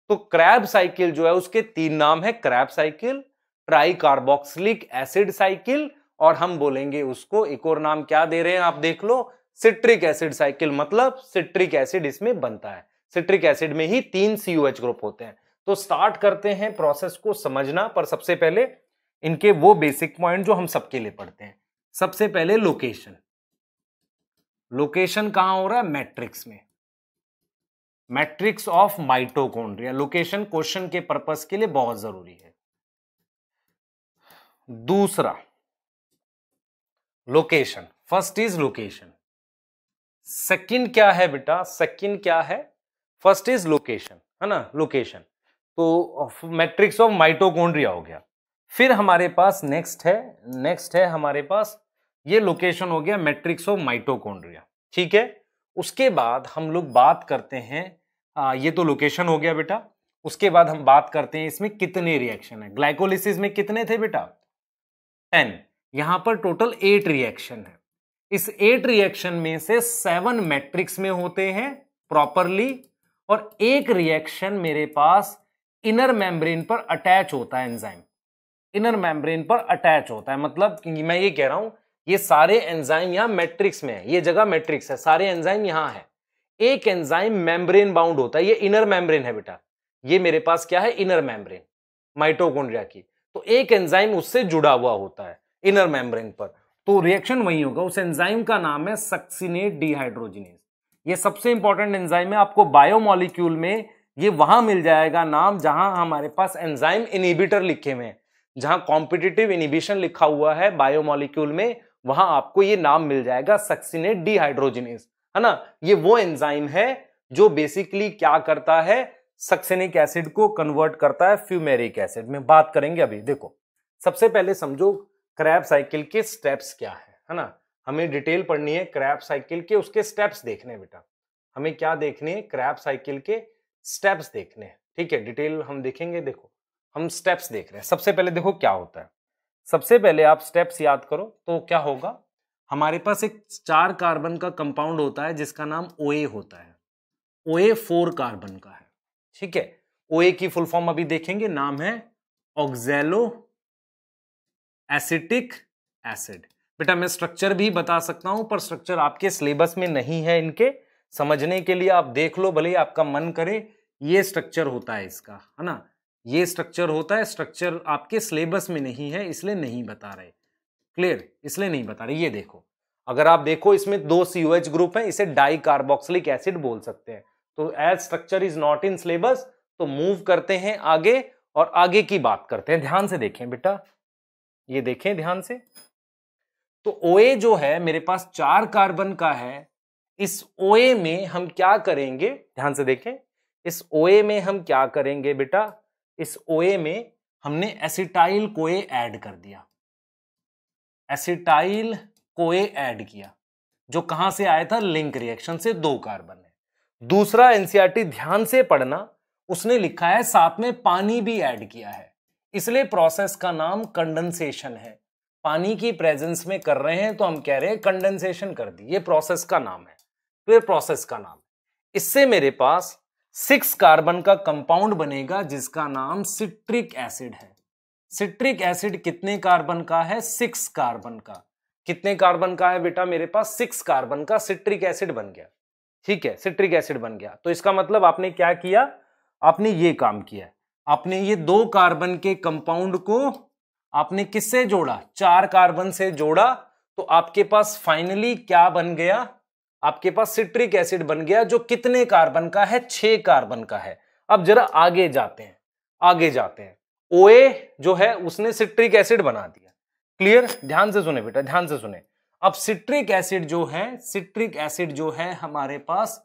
[SPEAKER 1] तो क्रैब साइकिल जो है उसके तीन नाम है Krebs cycle tricarboxylic acid cycle और हम बोलेंगे उसको एक और नाम क्या दे रहे हैं आप देख लो सिट्रिक एसिड साइकिल मतलब सिट्रिक एसिड इसमें बनता है सिट्रिक एसिड में ही तीन सीयूएच ग्रुप होते हैं तो स्टार्ट करते हैं प्रोसेस को समझना पर सबसे पहले इनके वो बेसिक पॉइंट जो हम सबके लिए पढ़ते हैं सबसे पहले लोकेशन लोकेशन कहां हो रहा है मैट्रिक्स में matrix of mitochondria location question के पर्पस के लिए बहुत जरूरी है दूसरा location first is location second क्या है बेटा सेकंड क्या है फर्स्ट इज लोकेशन है ना लोकेशन तो मैट्रिक्स ऑफ माइटोकॉन्ड्रिया हो गया फिर हमारे पास नेक्स्ट है नेक्स्ट है हमारे पास ये लोकेशन हो गया मैट्रिक्स ऑफ माइटोकॉन्ड्रिया ठीक है उसके बाद हम लोग बात करते हैं आ, ये तो लोकेशन हो गया बेटा उसके बाद हम बात करते हैं इसमें कितने रिएक्शन है ग्लाइकोलिसिस में कितने थे बेटा टेन यहां पर टोटल एट रिएक्शन है इस एट रिएक्शन में से सेवन मैट्रिक्स में होते हैं प्रॉपरली और एक रिएक्शन मेरे पास इनर मेम्ब्रेन पर अटैच होता है एंजाइम इनर मेम्ब्रेन पर अटैच होता है मतलब मैं ये कह रहा हूं ये सारे एंजाइम यहां मैट्रिक्स में है ये जगह मैट्रिक्स है सारे एंजाइम यहां है एक एंजाइम मेम्ब्रेन बाउंड होता है ये इनर मेम्ब्रेन है बेटा ये मेरे पास क्या है इनर मेम्ब्रेन माइटोकॉन्ड्रिया की तो एक एंजाइम उससे जुड़ा हुआ होता है इनर मेम्ब्रेन पर तो रिएक्शन वही होगा उस एंजाइम का नाम है सक्सिनेट डिहाइड्रोजिनेस ये सबसे इंपॉर्टेंट एंजाइम है आपको बायोमोलिक्यूल में ये वहां मिल जाएगा नाम जहां हमारे पास एंजाइम इनिबिटर लिखे हुए हैं जहां कॉम्पिटिटिव इनिबिशन लिखा हुआ है बायोमोलिक्यूल में वहां आपको ये नाम मिल जाएगा सक्सिनेट डिहाइड्रोजिनेस है ना ये वो एंजाइम है जो बेसिकली क्या करता है सक्सेनिक एसिड को कन्वर्ट करता है फ्यूमेरिक एसिड में बात करेंगे अभी देखो सबसे पहले समझो क्रैप साइकिल के स्टेप्स क्या है है ना हमें डिटेल पढ़नी है क्रैप साइकिल के उसके स्टेप्स देखने बेटा हमें क्या देखने हैं क्रैप साइकिल के स्टेप्स देखने हैं ठीक है डिटेल हम देखेंगे देखो हम स्टेप्स देख रहे हैं सबसे पहले देखो क्या होता है सबसे पहले आप स्टेप्स याद करो तो क्या होगा हमारे पास एक चार कार्बन का कंपाउंड होता है जिसका नाम ओए होता है ओए फोर कार्बन का है ठीक है ओए की फुल फॉर्म अभी देखेंगे नाम है ऑक्जेलो एसिटिक एसिड बेटा मैं स्ट्रक्चर भी बता सकता हूं पर स्ट्रक्चर आपके सिलेबस में नहीं है इनके समझने के लिए आप देख लो भले आपका मन करे ये स्ट्रक्चर होता है इसका है ना ये स्ट्रक्चर होता है स्ट्रक्चर आपके सिलेबस में नहीं है इसलिए नहीं बता रहे क्लियर इसलिए नहीं बता रहे ये देखो अगर आप देखो इसमें दो एच ग्रुप है इसे डाई कार्बोक्सलिक एसिड बोल सकते हैं तो as structure is not in syllabus तो मूव करते हैं आगे और आगे की बात करते हैं ध्यान से देखें बेटा ये देखें ध्यान से तो ओए जो है मेरे पास चार कार्बन का है इस ओए में हम क्या करेंगे ध्यान से देखें इस ओए में हम क्या करेंगे बेटा इस ओए में हमने एसिटाइल कोए ऐड कर दिया एसिटाइल कोए ऐड किया जो कहां से आया था लिंक रिएक्शन से दो कार्बन है दूसरा एनसीआरटी e ध्यान से पढ़ना उसने लिखा है साथ में पानी भी ऐड किया है इसलिए प्रोसेस का नाम कंडेंसेशन है पानी की प्रेजेंस में कर रहे हैं तो हम कह रहे हैं कंडेंसेशन कर दी ये प्रोसेस का नाम है तो ये प्रोसेस का नाम इससे मेरे पास सिक्स कार्बन का कंपाउंड बनेगा जिसका नाम सिट्रिक एसिड है सिट्रिक एसिड कितने कार्बन का है सिक्स कार्बन का कितने कार्बन का है बेटा मेरे पास सिक्स कार्बन का सिट्रिक एसिड बन गया ठीक है सिट्रिक एसिड बन गया तो इसका मतलब आपने क्या किया आपने ये काम किया आपने ये दो कार्बन के कंपाउंड को आपने किससे जोड़ा चार कार्बन से जोड़ा तो आपके पास फाइनली क्या बन गया आपके पास सिट्रिक एसिड बन गया जो कितने कार्बन का है छह कार्बन का है अब जरा आगे जाते हैं आगे जाते हैं ओए जो है उसने सिट्रिक एसिड बना दिया क्लियर ध्यान से सुने बेटा ध्यान से सुने अब सिट्रिक एसिड जो है सिट्रिक एसिड जो है हमारे पास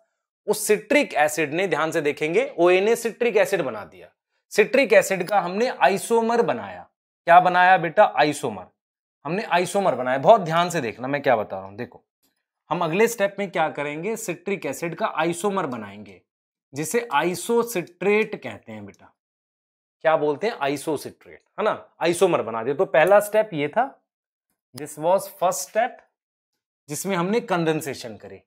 [SPEAKER 1] उस सिट्रिक एसिड ने ध्यान से देखेंगे ओए ने सिट्रिक एसिड बना दिया सिट्रिक एसिड का हमने आइसोमर बनाया क्या बनाया बेटा आइसोमर हमने आइसोमर बनाया बहुत ध्यान से देखना मैं क्या बता रहा हूं देखो हम अगले स्टेप में क्या करेंगे सिट्रिक एसिड का आइसोमर बनाएंगे जिसे आइसोसिट्रेट कहते हैं बेटा क्या बोलते हैं आइसोसिट्रेट है ना आइसोमर बना दिया तो पहला स्टेप ये था दिस वॉज फर्स्ट स्टेप जिसमें हमने कंडेंसेशन करी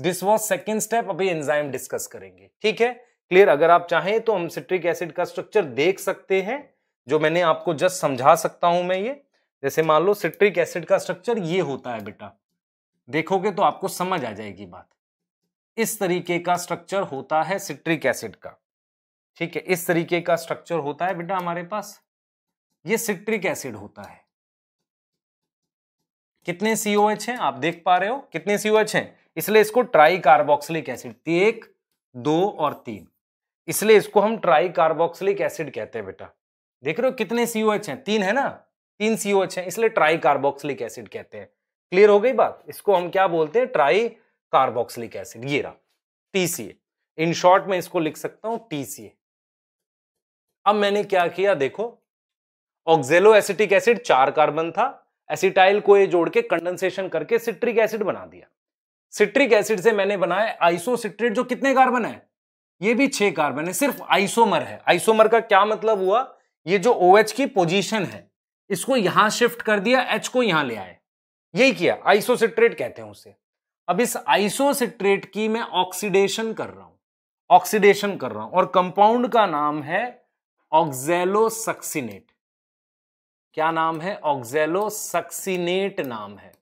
[SPEAKER 1] दिस वॉज सेकेंड स्टेप अभी एंजाइम डिस्कस करेंगे ठीक है क्लियर अगर आप चाहें तो हम सिट्रिक एसिड का स्ट्रक्चर देख सकते हैं जो मैंने आपको जस्ट समझा सकता हूं मैं ये जैसे मान लो सिट्रिक एसिड का स्ट्रक्चर ये होता है बेटा देखोगे तो आपको समझ आ जाएगी बात इस तरीके का स्ट्रक्चर होता है सिट्रिक एसिड का ठीक है इस तरीके का स्ट्रक्चर होता है बेटा हमारे पास ये सिट्रिक एसिड होता है कितने सीओ एच हैं आप देख पा रहे हो कितने सीओ एच हैं इसलिए इसको ट्राई कार्बोक्सिलिक एसिड एक दो और तीन इसलिए इसको हम ट्राई कार्बोक्सिलिक एसिड कहते हैं बेटा देख रहे हो कितने सीओ एच हैं तीन है ना तीन सीओ एच हैं इसलिए ट्राई कार्बोक्सिलिक एसिड कहते हैं क्लियर हो गई बात इसको हम क्या बोलते हैं ट्राई कार्बोक्सिलिक एसिड ये रहा टीसीए इन शॉर्ट में इसको लिख सकता हूं टीसीए अब मैंने क्या किया देखो ऑक्जेलो एसिटिक एसिड चार कार्बन था एसिटाइल को ये जोड़ के कंडेंसेशन करके सिट्रिक एसिड बना दिया सिट्रिक एसिड से मैंने बनाया आइसोसिट्रेट जो कितने कार्बन है ये भी छह कार्बन है सिर्फ आइसोमर है आइसोमर का क्या मतलब हुआ ये जो ओ OH की पोजीशन है इसको यहां शिफ्ट कर दिया एच को यहां ले आए यही किया आइसोसिट्रेट कहते हैं उसे अब इस आइसोसिट्रेट की मैं ऑक्सीडेशन कर रहा हूं ऑक्सीडेशन कर रहा हूं और कंपाउंड का नाम है सक्सीनेट क्या नाम है सक्सीनेट नाम है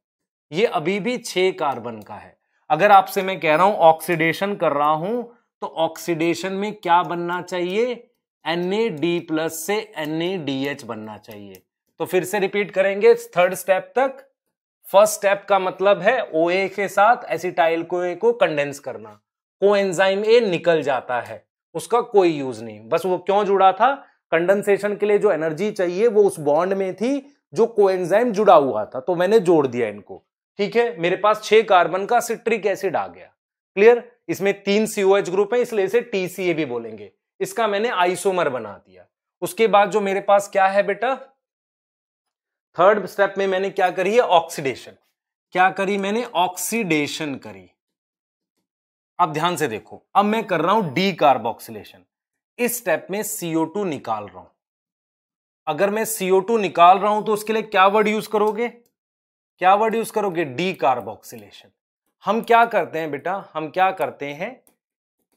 [SPEAKER 1] ये अभी भी छह कार्बन का है अगर आपसे मैं कह रहा हूं ऑक्सीडेशन कर रहा हूं तो ऑक्सीडेशन में क्या बनना चाहिए एन प्लस से एन बनना चाहिए तो फिर से रिपीट करेंगे थर्ड स्टेप तक फर्स्ट स्टेप का मतलब है ओ के साथ एसिटाइल को कंडेंस करना एंजाइम ए निकल जाता है उसका कोई यूज नहीं बस वो क्यों जुड़ा था कंडेंसेशन के लिए जो एनर्जी चाहिए वो उस बॉन्ड में थी जो कोएंजाइम जुड़ा हुआ था तो मैंने जोड़ दिया इनको ठीक है मेरे पास छह कार्बन का सिट्रिक एसिड आ गया क्लियर इसमें तीन एच ग्रुप है इसलिए इसे टीसीए भी बोलेंगे इसका मैंने आइसोमर बना दिया उसके बाद जो मेरे पास क्या है बेटा थर्ड स्टेप में मैंने क्या करी है ऑक्सीडेशन क्या करी मैंने ऑक्सीडेशन करी अब ध्यान से देखो अब मैं कर रहा हूं डी कार्बोक्सिलेशन इस स्टेप में CO2 निकाल रहा हूं अगर मैं CO2 निकाल रहा हूं तो उसके लिए क्या वर्ड यूज करोगे क्या वर्ड यूज करोगे डी कार्बोक्सिलेशन हम क्या करते हैं बेटा हम क्या करते हैं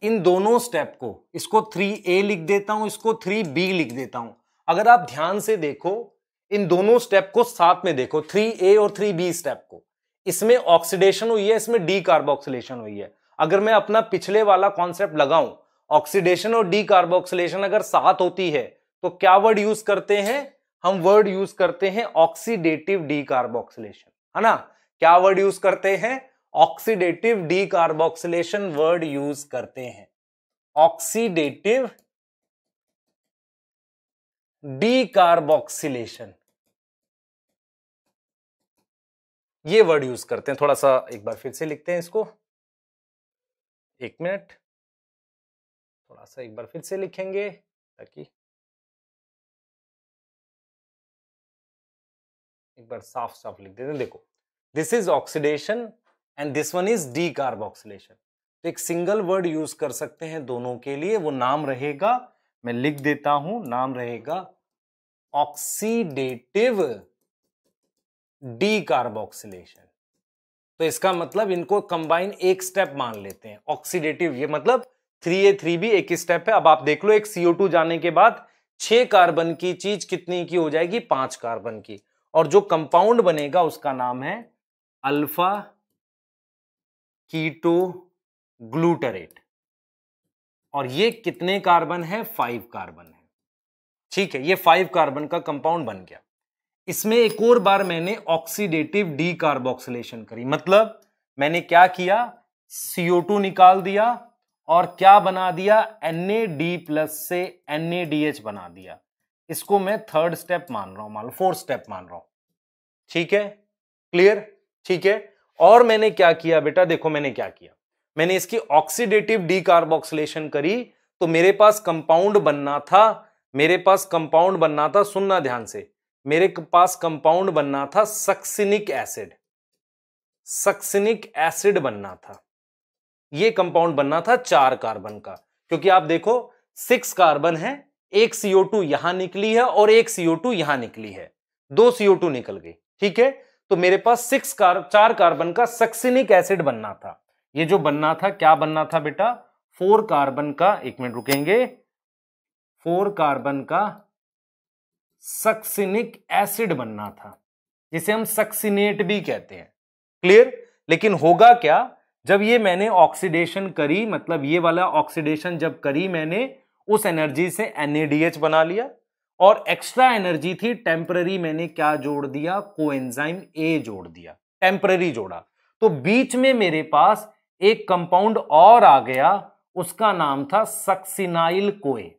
[SPEAKER 1] इन दोनों स्टेप को इसको थ्री ए लिख देता हूं इसको थ्री बी लिख देता हूं अगर आप ध्यान से देखो इन दोनों स्टेप को साथ में देखो थ्री ए और थ्री बी स्टेप को इसमें ऑक्सीडेशन हुई है इसमें डी कार्बोक्सिलेशन हुई है अगर मैं अपना पिछले वाला कॉन्सेप्ट लगाऊं ऑक्सीडेशन और डी कार्बोक्सिलेशन अगर सात होती है तो क्या वर्ड यूज करते हैं हम वर्ड यूज करते हैं ऑक्सीडेटिव डी कार्बोक्सिलेशन है ना क्या वर्ड यूज करते हैं oxidative decarboxylation word use करते हैं ऑक्सीडेटिव डी ये वर्ड यूज करते हैं थोड़ा सा एक बार फिर से लिखते हैं इसको एक मिनट थोड़ा सा एक बार फिर से लिखेंगे ताकि एक बार साफ साफ लिख देते देखो this is oxidation and this one is decarboxylation तो एक सिंगल वर्ड यूज कर सकते हैं दोनों के लिए वो नाम रहेगा मैं लिख देता हूं नाम रहेगा ऑक्सीडेटिव डी कार्बोक्सिलेशन तो इसका मतलब इनको कंबाइन एक स्टेप मान लेते हैं ऑक्सीडेटिव ये मतलब थ्री ए थ्री भी एक ही स्टेप है अब आप देख लो एक सीओ टू जाने के बाद छह कार्बन की चीज कितनी की हो जाएगी पांच कार्बन की और जो कंपाउंड बनेगा उसका नाम है अल्फा कीटो ग्लूटरेट और ये कितने कार्बन है फाइव कार्बन है ठीक है ये फाइव कार्बन का कंपाउंड बन गया इसमें एक और बार मैंने ऑक्सीडेटिव डी कार्बोक्सिलेशन करी मतलब मैंने क्या किया CO2 निकाल दिया और क्या बना दिया डी प्लस से NaDH बना दिया इसको मैं थर्ड स्टेप मान रहा हूं मान लो फोर्थ स्टेप मान रहा हूं ठीक है क्लियर ठीक है और मैंने क्या किया बेटा देखो मैंने क्या किया मैंने इसकी ऑक्सीडेटिव डी कार्बोक्सिलेशन करी तो मेरे पास कंपाउंड बनना था मेरे पास कंपाउंड बनना था सुनना ध्यान से मेरे पास कंपाउंड बनना था सक्सिनिक एसिड सक्सिनिक एसिड बनना था ये कंपाउंड बनना था चार कार्बन का क्योंकि आप देखो सिक्स कार्बन है एक सीओ टू यहां निकली है और एक सीओ टू यहां निकली है दो सीओ टू निकल गई ठीक है तो मेरे पास सिक्स कार चार कार्बन का सक्सिनिक एसिड बनना था ये जो बनना था क्या बनना था बेटा फोर कार्बन का एक मिनट रुकेंगे फोर कार्बन का सक्सिनिक एसिड बनना था जिसे हम सक्सिनेट भी कहते हैं क्लियर लेकिन होगा क्या जब ये मैंने ऑक्सीडेशन करी मतलब ये वाला ऑक्सीडेशन जब करी मैंने उस एनर्जी से एनएडीएच बना लिया और एक्स्ट्रा एनर्जी थी टेम्पररी मैंने क्या जोड़ दिया कोएंजाइम ए जोड़ दिया टेम्पररी जोड़ा तो बीच में मेरे पास एक कंपाउंड और आ गया उसका नाम था सक्सिनाइल कोए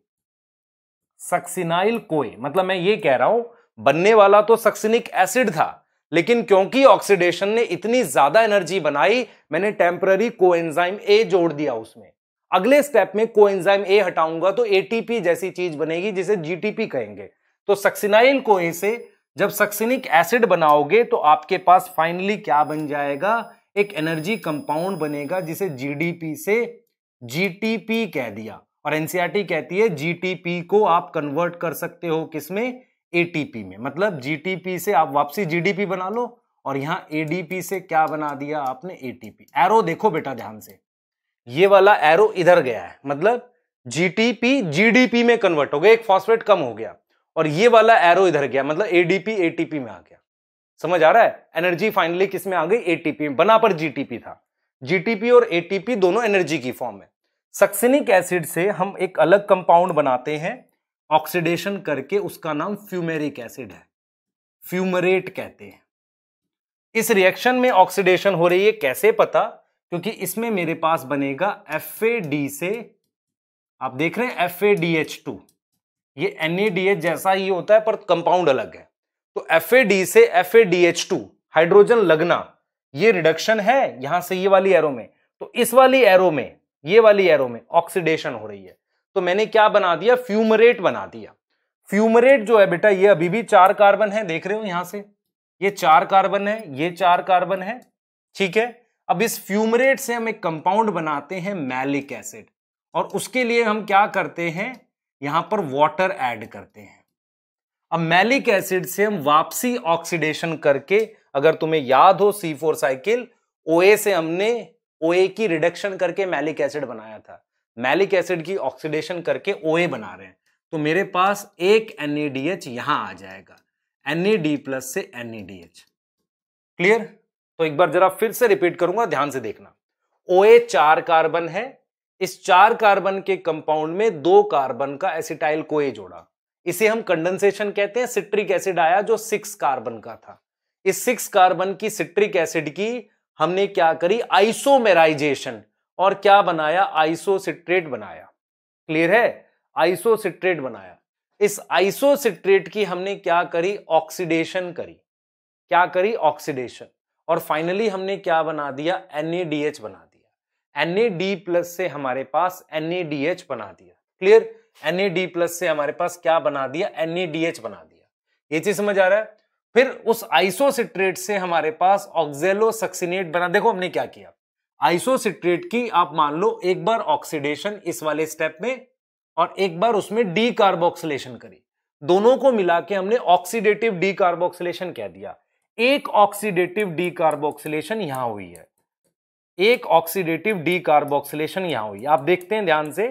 [SPEAKER 1] सक्सिनाइल कोए मतलब मैं ये कह रहा हूं बनने वाला तो सक्सिनिक एसिड था लेकिन क्योंकि ऑक्सीडेशन ने इतनी ज्यादा एनर्जी बनाई मैंने टेम्पररी कोएंजाइम ए जोड़ दिया उसमें अगले स्टेप में कोएंजाइम ए हटाऊंगा तो एटीपी जैसी चीज बनेगी जिसे जीटीपी कहेंगे तो सक्सिनाइल कोए से जब सक्सिनिक एसिड बनाओगे तो आपके पास फाइनली क्या बन जाएगा एक एनर्जी कंपाउंड बनेगा जिसे जीडीपी से जीटीपी कह दिया और एनसीईआरटी e कहती है जीटीपी को आप कन्वर्ट कर सकते हो किसमें एटीपी में मतलब जीटीपी से आप वापसी जीडीपी बना लो और यहां एडीपी से क्या बना दिया आपने एटीपी एरो देखो बेटा ध्यान से ये वाला एरो इधर गया है मतलब जीटीपी जीडीपी में कन्वर्ट हो गया एक फॉस्फेट कम हो गया और ये वाला एरो इधर गया मतलब एडीपी एटीपी में आ गया समझ आ रहा है एनर्जी फाइनली किसमें आ गई एटीपी में बना पर जीटीपी था जीटीपी और एटीपी दोनों एनर्जी की फॉर्म है सक्सिनिक एसिड से हम एक अलग कंपाउंड बनाते हैं ऑक्सीडेशन करके उसका नाम फ्यूमेरिक एसिड है फ्यूमरेट कहते हैं इस रिएक्शन में ऑक्सीडेशन हो रही है कैसे पता क्योंकि इसमें मेरे पास बनेगा एफ से आप देख रहे हैं F A D H two ये एन जैसा ही होता है पर कंपाउंड अलग है तो एफ ए डी से F A D H two hydrogen लगना ये रिडक्शन है यहां से ये वाली एरो में तो इस वाली एरो में ये वाली एरो में ऑक्सीडेशन हो रही है तो मैंने क्या बना दिया फ्यूमरेट बना दिया फ्यूमरेट जो है बेटा ये अभी भी चार कार्बन है देख रहे हो यहां से ये चार कार्बन है ये चार कार्बन है ठीक है अब इस फ्यूमरेट से हम एक कंपाउंड बनाते हैं मैलिक एसिड और उसके लिए हम क्या करते हैं यहां पर वाटर ऐड करते हैं अब मैलिक एसिड से हम वापसी ऑक्सीडेशन करके अगर तुम्हें याद हो सी फोर साइकिल ओ से हमने ओ की रिडक्शन करके मैलिक एसिड बनाया था मैलिक एसिड की ऑक्सीडेशन करके ओ बना रहे हैं तो मेरे पास एक एन ए यहां आ जाएगा एन प्लस से एन क्लियर तो एक बार जरा फिर से रिपीट करूंगा ध्यान से देखना ओ चार कार्बन है इस चार कार्बन के कंपाउंड में दो कार्बन का एसिटाइल को जोड़ा इसे हम कंडेंसेशन कहते हैं सिट्रिक एसिड आया जो सिक्स कार्बन का था इस सिक्स कार्बन की सिट्रिक एसिड की हमने क्या करी आइसोमेराइजेशन और क्या बनाया आइसोसिट्रेट बनाया क्लियर है आइसोसिट्रेट बनाया इस आइसोसिट्रेट की हमने क्या करी ऑक्सीडेशन करी क्या करी ऑक्सीडेशन और फाइनली हमने क्या बना दिया NADH बना दिया NAD प्लस से हमारे पास NADH बना दिया क्लियर NAD प्लस से हमारे पास क्या बना दिया NADH बना दिया ये चीज समझ आ रहा है फिर उस आइसोसिट्रेट से हमारे पास ऑक्जेलोसक्सीनेट बना देखो हमने क्या किया आइसोसिट्रेट की आप मान लो एक बार ऑक्सीडेशन इस वाले स्टेप में और एक बार उसमें डी कार्बोक्सिलेशन करी दोनों को मिला के हमने ऑक्सीडेटिव डी कार्बोक्सिलेशन कह दिया एक ऑक्सीडेटिव डी कार्बोक्सिलेशन यहां हुई है एक ऑक्सीडेटिव डी कार्बोक्सिलेशन यहां हुई आप देखते हैं ध्यान से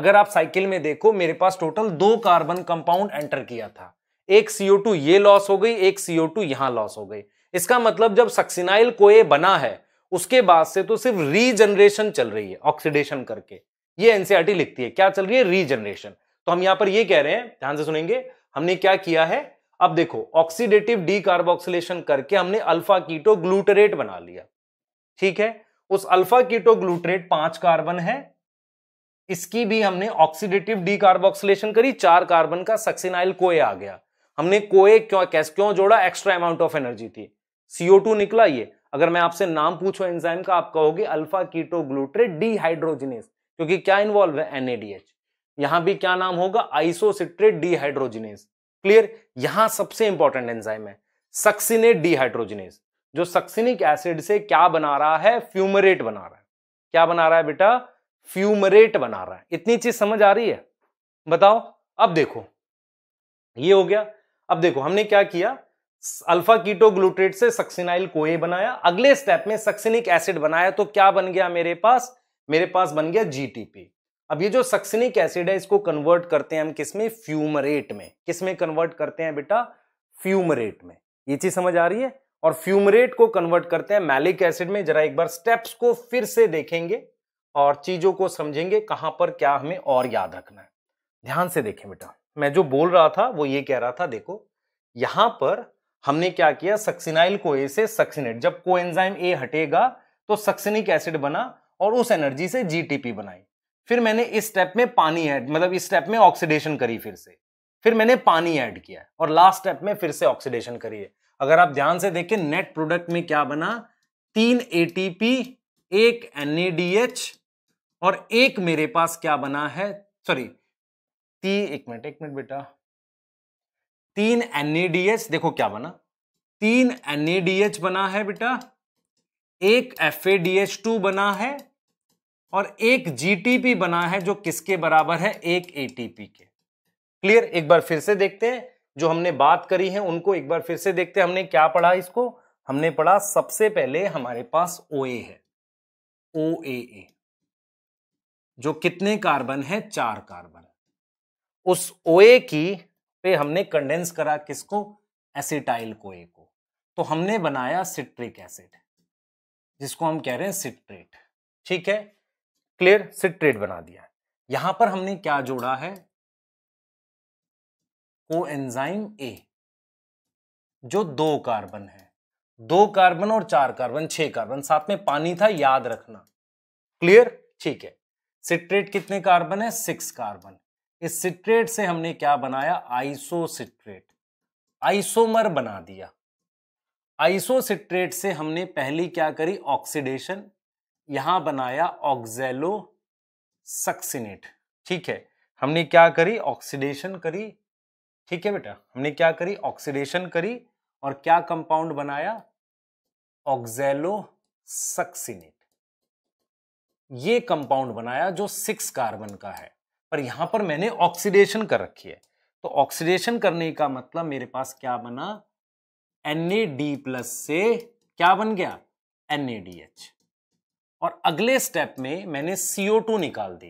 [SPEAKER 1] अगर आप साइकिल में देखो मेरे पास टोटल दो कार्बन कंपाउंड एंटर किया था एक सीओ टू ये लॉस हो गई एक सीओ टू यहां लॉस हो गई इसका मतलब जब सक्सिनाइल कोए बना है उसके बाद से तो सिर्फ रीजनरेशन चल रही है ऑक्सीडेशन करके ये एनसीआरटी e लिखती है क्या चल रही है रीजनरेशन तो हम यहां पर ये कह रहे हैं ध्यान से सुनेंगे हमने क्या किया है अब देखो ऑक्सीडेटिव डी करके हमने अल्फा कीटो ग्लूटरेट बना लिया ठीक है उस अल्फा कीटो ग्लूटरेट पांच कार्बन है इसकी भी हमने ऑक्सीडेटिव डी करी चार कार्बन का सक्सिनाइल कोए आ गया हमने कोए क्यों कैस क्यों जोड़ा एक्स्ट्रा अमाउंट ऑफ एनर्जी थी CO2 निकला ये अगर मैं आपसे नाम पूछूं एंजाइम का आप कहोगे अल्फा कीटो ग्लूट्रेट डीहाइड्रोजिनेस क्योंकि क्या इन्वॉल्व है एनएडीएच यहां भी क्या नाम होगा आइसोसिट्रेट डीहाइड्रोजिनेस क्लियर यहां सबसे इंपॉर्टेंट एंजाइम है सक्सिनेट डीहाइड्रोजिनेस जो सक्सिनिक एसिड से क्या बना रहा है फ्यूमरेट बना रहा है क्या बना रहा है बेटा फ्यूमरेट बना रहा है इतनी चीज समझ आ रही है बताओ अब देखो ये हो गया अब देखो हमने क्या किया अल्फा कीटो ग्लूट्रेट से सक्सिनाइल कोए बनाया अगले स्टेप में सक्सिनिक एसिड बनाया तो क्या बन गया मेरे पास मेरे पास बन गया जीटीपी अब ये जो सक्सिनिक एसिड है इसको कन्वर्ट करते हैं हम किसमें फ्यूमरेट में किसमें कन्वर्ट करते हैं बेटा फ्यूमरेट में ये चीज समझ आ रही है और फ्यूमरेट को कन्वर्ट करते हैं मैलिक एसिड में जरा एक बार स्टेप्स को फिर से देखेंगे और चीजों को समझेंगे कहां पर क्या हमें और याद रखना है ध्यान से देखें बेटा मैं जो बोल रहा था वो ये कह रहा था देखो यहां पर हमने क्या किया सक्सिनाइल को ए से सक्सिनेट जब को एंजाइम ए हटेगा तो सक्सिनिक एसिड बना और उस एनर्जी से जीटीपी बनाई फिर मैंने इस स्टेप में पानी ऐड मतलब इस स्टेप में ऑक्सीडेशन करी फिर से फिर मैंने पानी ऐड किया और लास्ट स्टेप में फिर से ऑक्सीडेशन करी है अगर आप ध्यान से देखें नेट प्रोडक्ट में क्या बना तीन ए एक एन और एक मेरे पास क्या बना है सॉरी तीन एक मिनट एक मिनट बेटा तीन एनएडीएच देखो क्या बना तीन एनएडीएच बना है बेटा एक एफ टू बना है और एक जीटीपी बना है जो किसके बराबर है एक एटीपी के क्लियर एक बार फिर से देखते हैं जो हमने बात करी है उनको एक बार फिर से देखते हैं हमने क्या पढ़ा इसको हमने पढ़ा सबसे पहले हमारे पास ओ ए है ओ ए जो कितने कार्बन है चार कार्बन उस ओए की पे हमने कंडेंस करा किसको एसिटाइल कोए को तो हमने बनाया सिट्रिक एसिड जिसको हम कह रहे हैं सिट्रेट ठीक है क्लियर सिट्रेट बना दिया यहां पर हमने क्या जोड़ा है को एंजाइम ए जो दो कार्बन है दो कार्बन और चार कार्बन छह कार्बन साथ में पानी था याद रखना क्लियर ठीक है सिट्रेट कितने कार्बन है सिक्स कार्बन इस सिट्रेट से हमने क्या बनाया आइसोसिट्रेट आइसोमर बना दिया आइसोसिट्रेट से हमने पहली क्या करी ऑक्सीडेशन यहां बनाया ऑक्जेलो सक्सिनेट ठीक है हमने क्या करी ऑक्सीडेशन करी ठीक है बेटा हमने क्या करी ऑक्सीडेशन करी और क्या कंपाउंड बनाया ऑक्जेलो सक्सिनेट ये कंपाउंड बनाया जो सिक्स कार्बन का है पर यहां पर मैंने ऑक्सीडेशन कर रखी है तो ऑक्सीडेशन करने का मतलब मेरे पास क्या बना एन प्लस से क्या बन गया एन और अगले स्टेप में मैंने CO2 निकाल दी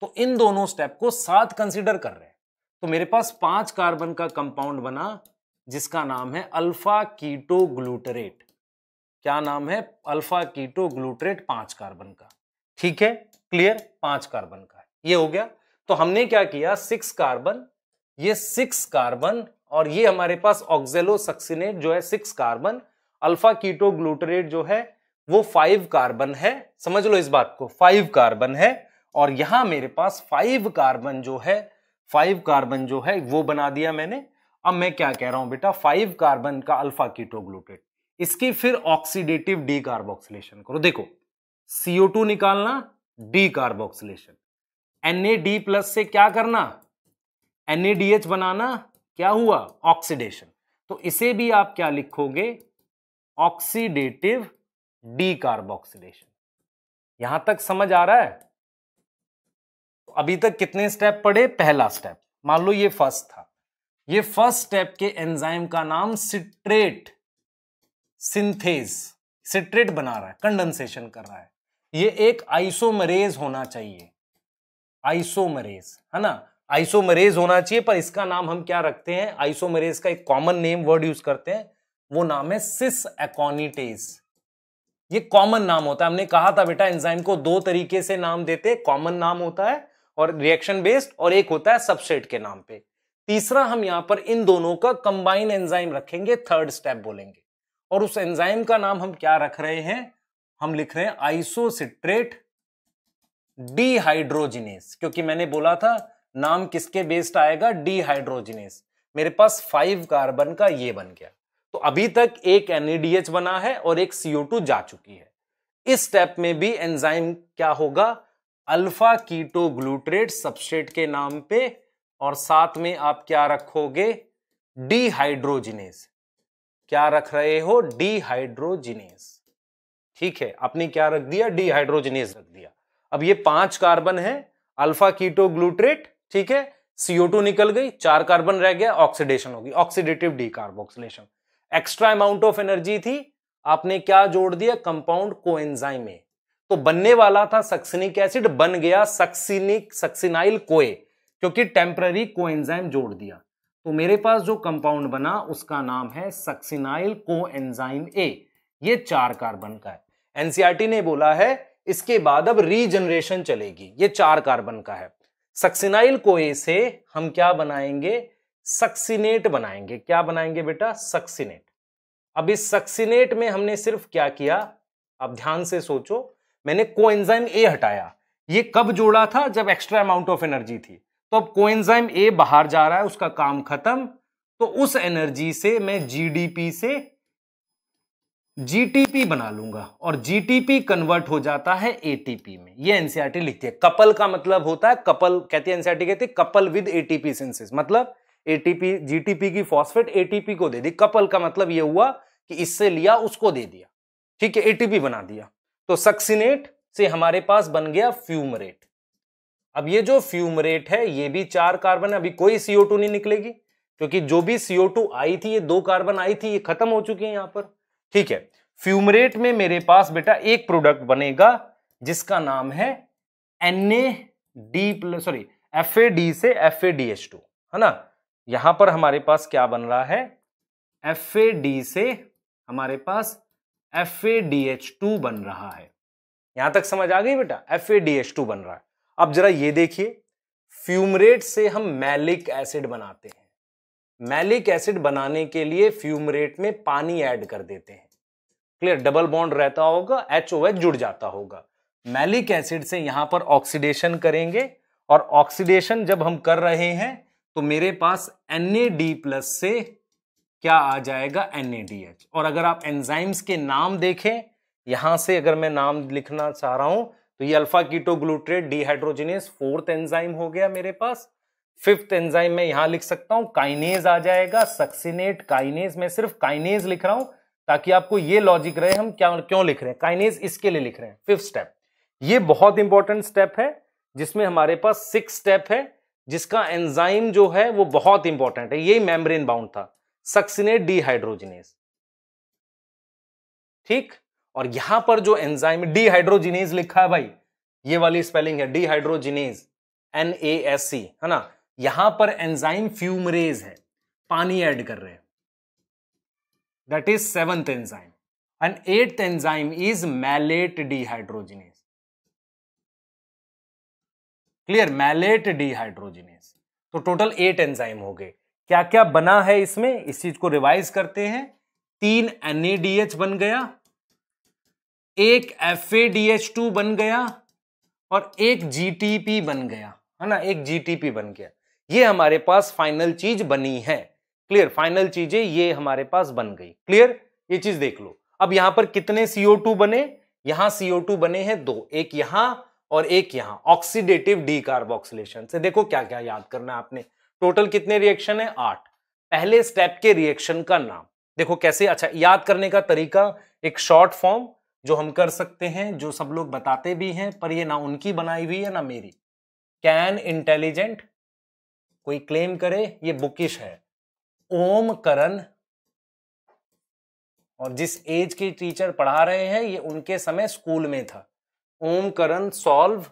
[SPEAKER 1] तो इन दोनों स्टेप को साथ कंसिडर कर रहे हैं तो मेरे पास पांच कार्बन का कंपाउंड बना जिसका नाम है अल्फा कीटो ग्लूटरेट क्या नाम है अल्फा कीटो ग्लूटरेट पांच कार्बन का ठीक है क्लियर पांच कार्बन का ये हो गया तो हमने क्या किया सिक्स कार्बन ये सिक्स कार्बन और ये हमारे पास ऑक्जेलो सक्सिनेट जो है six carbon alpha keto glutarate जो है वो फाइव कार्बन है समझ लो इस बात को फाइव कार्बन है और यहां मेरे पास फाइव कार्बन जो है फाइव कार्बन जो है वो बना दिया मैंने अब मैं क्या कह रहा हूं बेटा फाइव कार्बन का अल्फा कीटो ग्लूटेट इसकी फिर ऑक्सीडेटिव डी कार्बोक्सिलेशन करो देखो सीओ निकालना डी कार्बोक्सिलेशन एन प्लस से क्या करना एन बनाना क्या हुआ ऑक्सीडेशन तो इसे भी आप क्या लिखोगे ऑक्सीडेटिव डी कार्बोक्सीडेशन यहां तक समझ आ रहा है तो अभी तक कितने स्टेप पड़े पहला स्टेप मान लो ये फर्स्ट था ये फर्स्ट स्टेप के एंजाइम का नाम सिट्रेट सिंथेस सिट्रेट बना रहा है कंडेंसेशन कर रहा है ये एक आइसोमरेज होना चाहिए आइसोमरेज है ना आइसोमरेज होना चाहिए पर इसका नाम हम क्या रखते हैं आइसोमरेज का एक कॉमन नेम वर्ड यूज करते हैं वो नाम है सिस एकोनिटेज ये कॉमन नाम होता है हमने कहा था बेटा एंजाइम को दो तरीके से नाम देते कॉमन नाम होता है और रिएक्शन बेस्ड और एक होता है सबसेट के नाम पे तीसरा हम यहां पर इन दोनों का कंबाइन एंजाइम रखेंगे थर्ड स्टेप बोलेंगे और उस एंजाइम का नाम हम क्या रख रहे हैं हम लिख रहे हैं आइसोसिट्रेट डीहाइड्रोजिनेस क्योंकि मैंने बोला था नाम किसके बेस्ड आएगा डीहाइड्रोजिनेस मेरे पास फाइव कार्बन का ये बन गया तो अभी तक एक एनएडीएच बना है और एक सीओ जा चुकी है इस स्टेप में भी एंजाइम क्या होगा अल्फा कीटो ग्लूट्रेट सबस्ट्रेट के नाम पे और साथ में आप क्या रखोगे डीहाइड्रोजिनेस क्या रख रहे हो डीहाइड्रोजिनेस ठीक है आपने क्या रख दिया डीहाइड्रोजिनेस रख दिया अब ये पांच कार्बन है अल्फा कीटो ग्लूट्रेट ठीक है सीओ टू निकल गई चार कार्बन रह गया ऑक्सीडेशन होगी oxidative decarboxylation extra amount of energy थी आपने क्या जोड़ दिया कंपाउंड कोएंजाइम में तो बनने वाला था सक्सिनिक एसिड बन गया सक्सिनिक सक्सिनाइल कोए क्योंकि टेम्पररी कोएंजाइम जोड़ दिया तो मेरे पास जो कंपाउंड बना उसका नाम है सक्सिनाइल कोएंजाइम ए ये चार कार्बन का है एनसीआरटी e ने बोला है इसके बाद अब रीजनरेशन चलेगी ये चार कार्बन का है सक्सिनाइल कोए से हम क्या बनाएंगे सक्सिनेट बनाएंगे क्या बनाएंगे बेटा सक्सिनेट अब इस सक्सिनेट में हमने सिर्फ क्या किया अब ध्यान से सोचो मैंने कोएंजाइम ए हटाया ये कब जोड़ा था जब एक्स्ट्रा अमाउंट ऑफ एनर्जी थी तो अब कोएंजाइम ए बाहर जा रहा है उसका काम खत्म तो उस एनर्जी से मैं जीडीपी से जीटीपी बना लूंगा और जीटीपी कन्वर्ट हो जाता है एटीपी में ये एनसीआरटी e लिखती है कपल का मतलब होता है कपल कहती है एनसीआरटी e कहती है कपल विद एटीपी सिंसेस मतलब एटीपी जीटीपी की फॉस्फेट एटीपी को दे दी कपल का मतलब ये हुआ कि इससे लिया उसको दे दिया ठीक है एटीपी बना दिया तो सक्सिनेट से हमारे पास बन गया फ्यूमरेट अब ये जो फ्यूमरेट है ये भी चार कार्बन है अभी कोई सीओ नहीं निकलेगी क्योंकि जो भी सीओ आई थी ये दो कार्बन आई थी ये खत्म हो चुकी है यहां पर ठीक है फ्यूमरेट में मेरे पास बेटा एक प्रोडक्ट बनेगा जिसका नाम है N A D plus sorry F A D से F A D H two है ना यहां पर हमारे पास क्या बन रहा है एफ ए डी से हमारे पास F A D H two बन रहा है यहां तक समझ आ गई बेटा F A D H two बन रहा है अब जरा ये देखिए फ्यूमरेट से हम मैलिक एसिड बनाते हैं मैलिक एसिड बनाने के लिए फ्यूमरेट में पानी ऐड कर देते हैं क्लियर डबल बॉन्ड रहता होगा एच ओ एच जुड़ जाता होगा मैलिक एसिड से यहां पर ऑक्सीडेशन करेंगे और ऑक्सीडेशन जब हम कर रहे हैं तो मेरे पास एन ए डी प्लस से क्या आ जाएगा एन ए डी एच और अगर आप एंजाइम्स के नाम देखें यहां से अगर मैं नाम लिखना चाह रहा हूं तो ये alpha keto glutarate dehydrogenase fourth enzyme हो गया मेरे पास फिफ्थ एंजाइम में यहां लिख सकता हूं काइनेज आ जाएगा सक्सिनेट काइनेज में सिर्फ काइनेज लिख रहा हूं ताकि आपको ये लॉजिक रहे हम क्या क्यों लिख रहे हैं काइनेज इसके लिए लिख रहे हैं फिफ्थ स्टेप ये बहुत इंपॉर्टेंट स्टेप है जिसमें हमारे पास सिक्स स्टेप है जिसका एंजाइम जो है वो बहुत इंपॉर्टेंट है यही मेम्ब्रेन बाउंड था सक्सिनेट डीहाइड्रोजिनेज ठीक और यहां पर जो एंजाइम डीहाइड्रोजिनेज लिखा है भाई ये वाली स्पेलिंग है dehydrogenase N A S C है ना यहां पर एंजाइम फ्यूमरेज है पानी ऐड कर रहे हैं that is seventh enzyme and eight enzyme is malate dehydrogenase clear malate dehydrogenase तो टोटल एट एंजाइम हो गए क्या क्या बना है इसमें इस चीज को रिवाइज करते हैं तीन एन बन गया एक एफ बन गया और एक जी बन गया है ना एक जी बन गया ये हमारे पास फाइनल चीज बनी है क्लियर फाइनल चीजें ये हमारे पास बन गई क्लियर ये चीज देख लो अब यहां पर कितने CO2 बने यहां CO2 बने हैं दो एक यहां और एक यहां ऑक्सीडेटिव डीकार्बोक्सिलेशन से देखो क्या क्या याद करना आपने टोटल कितने रिएक्शन है आठ पहले स्टेप के रिएक्शन का नाम देखो कैसे अच्छा याद करने का तरीका एक शॉर्ट फॉर्म जो हम कर सकते हैं जो सब लोग बताते भी हैं पर ये ना उनकी बनाई हुई है ना मेरी कैन इंटेलिजेंट कोई क्लेम करे ये बुकिश है ओम करण और जिस एज के टीचर पढ़ा रहे हैं ये उनके समय स्कूल में था Om Karan solve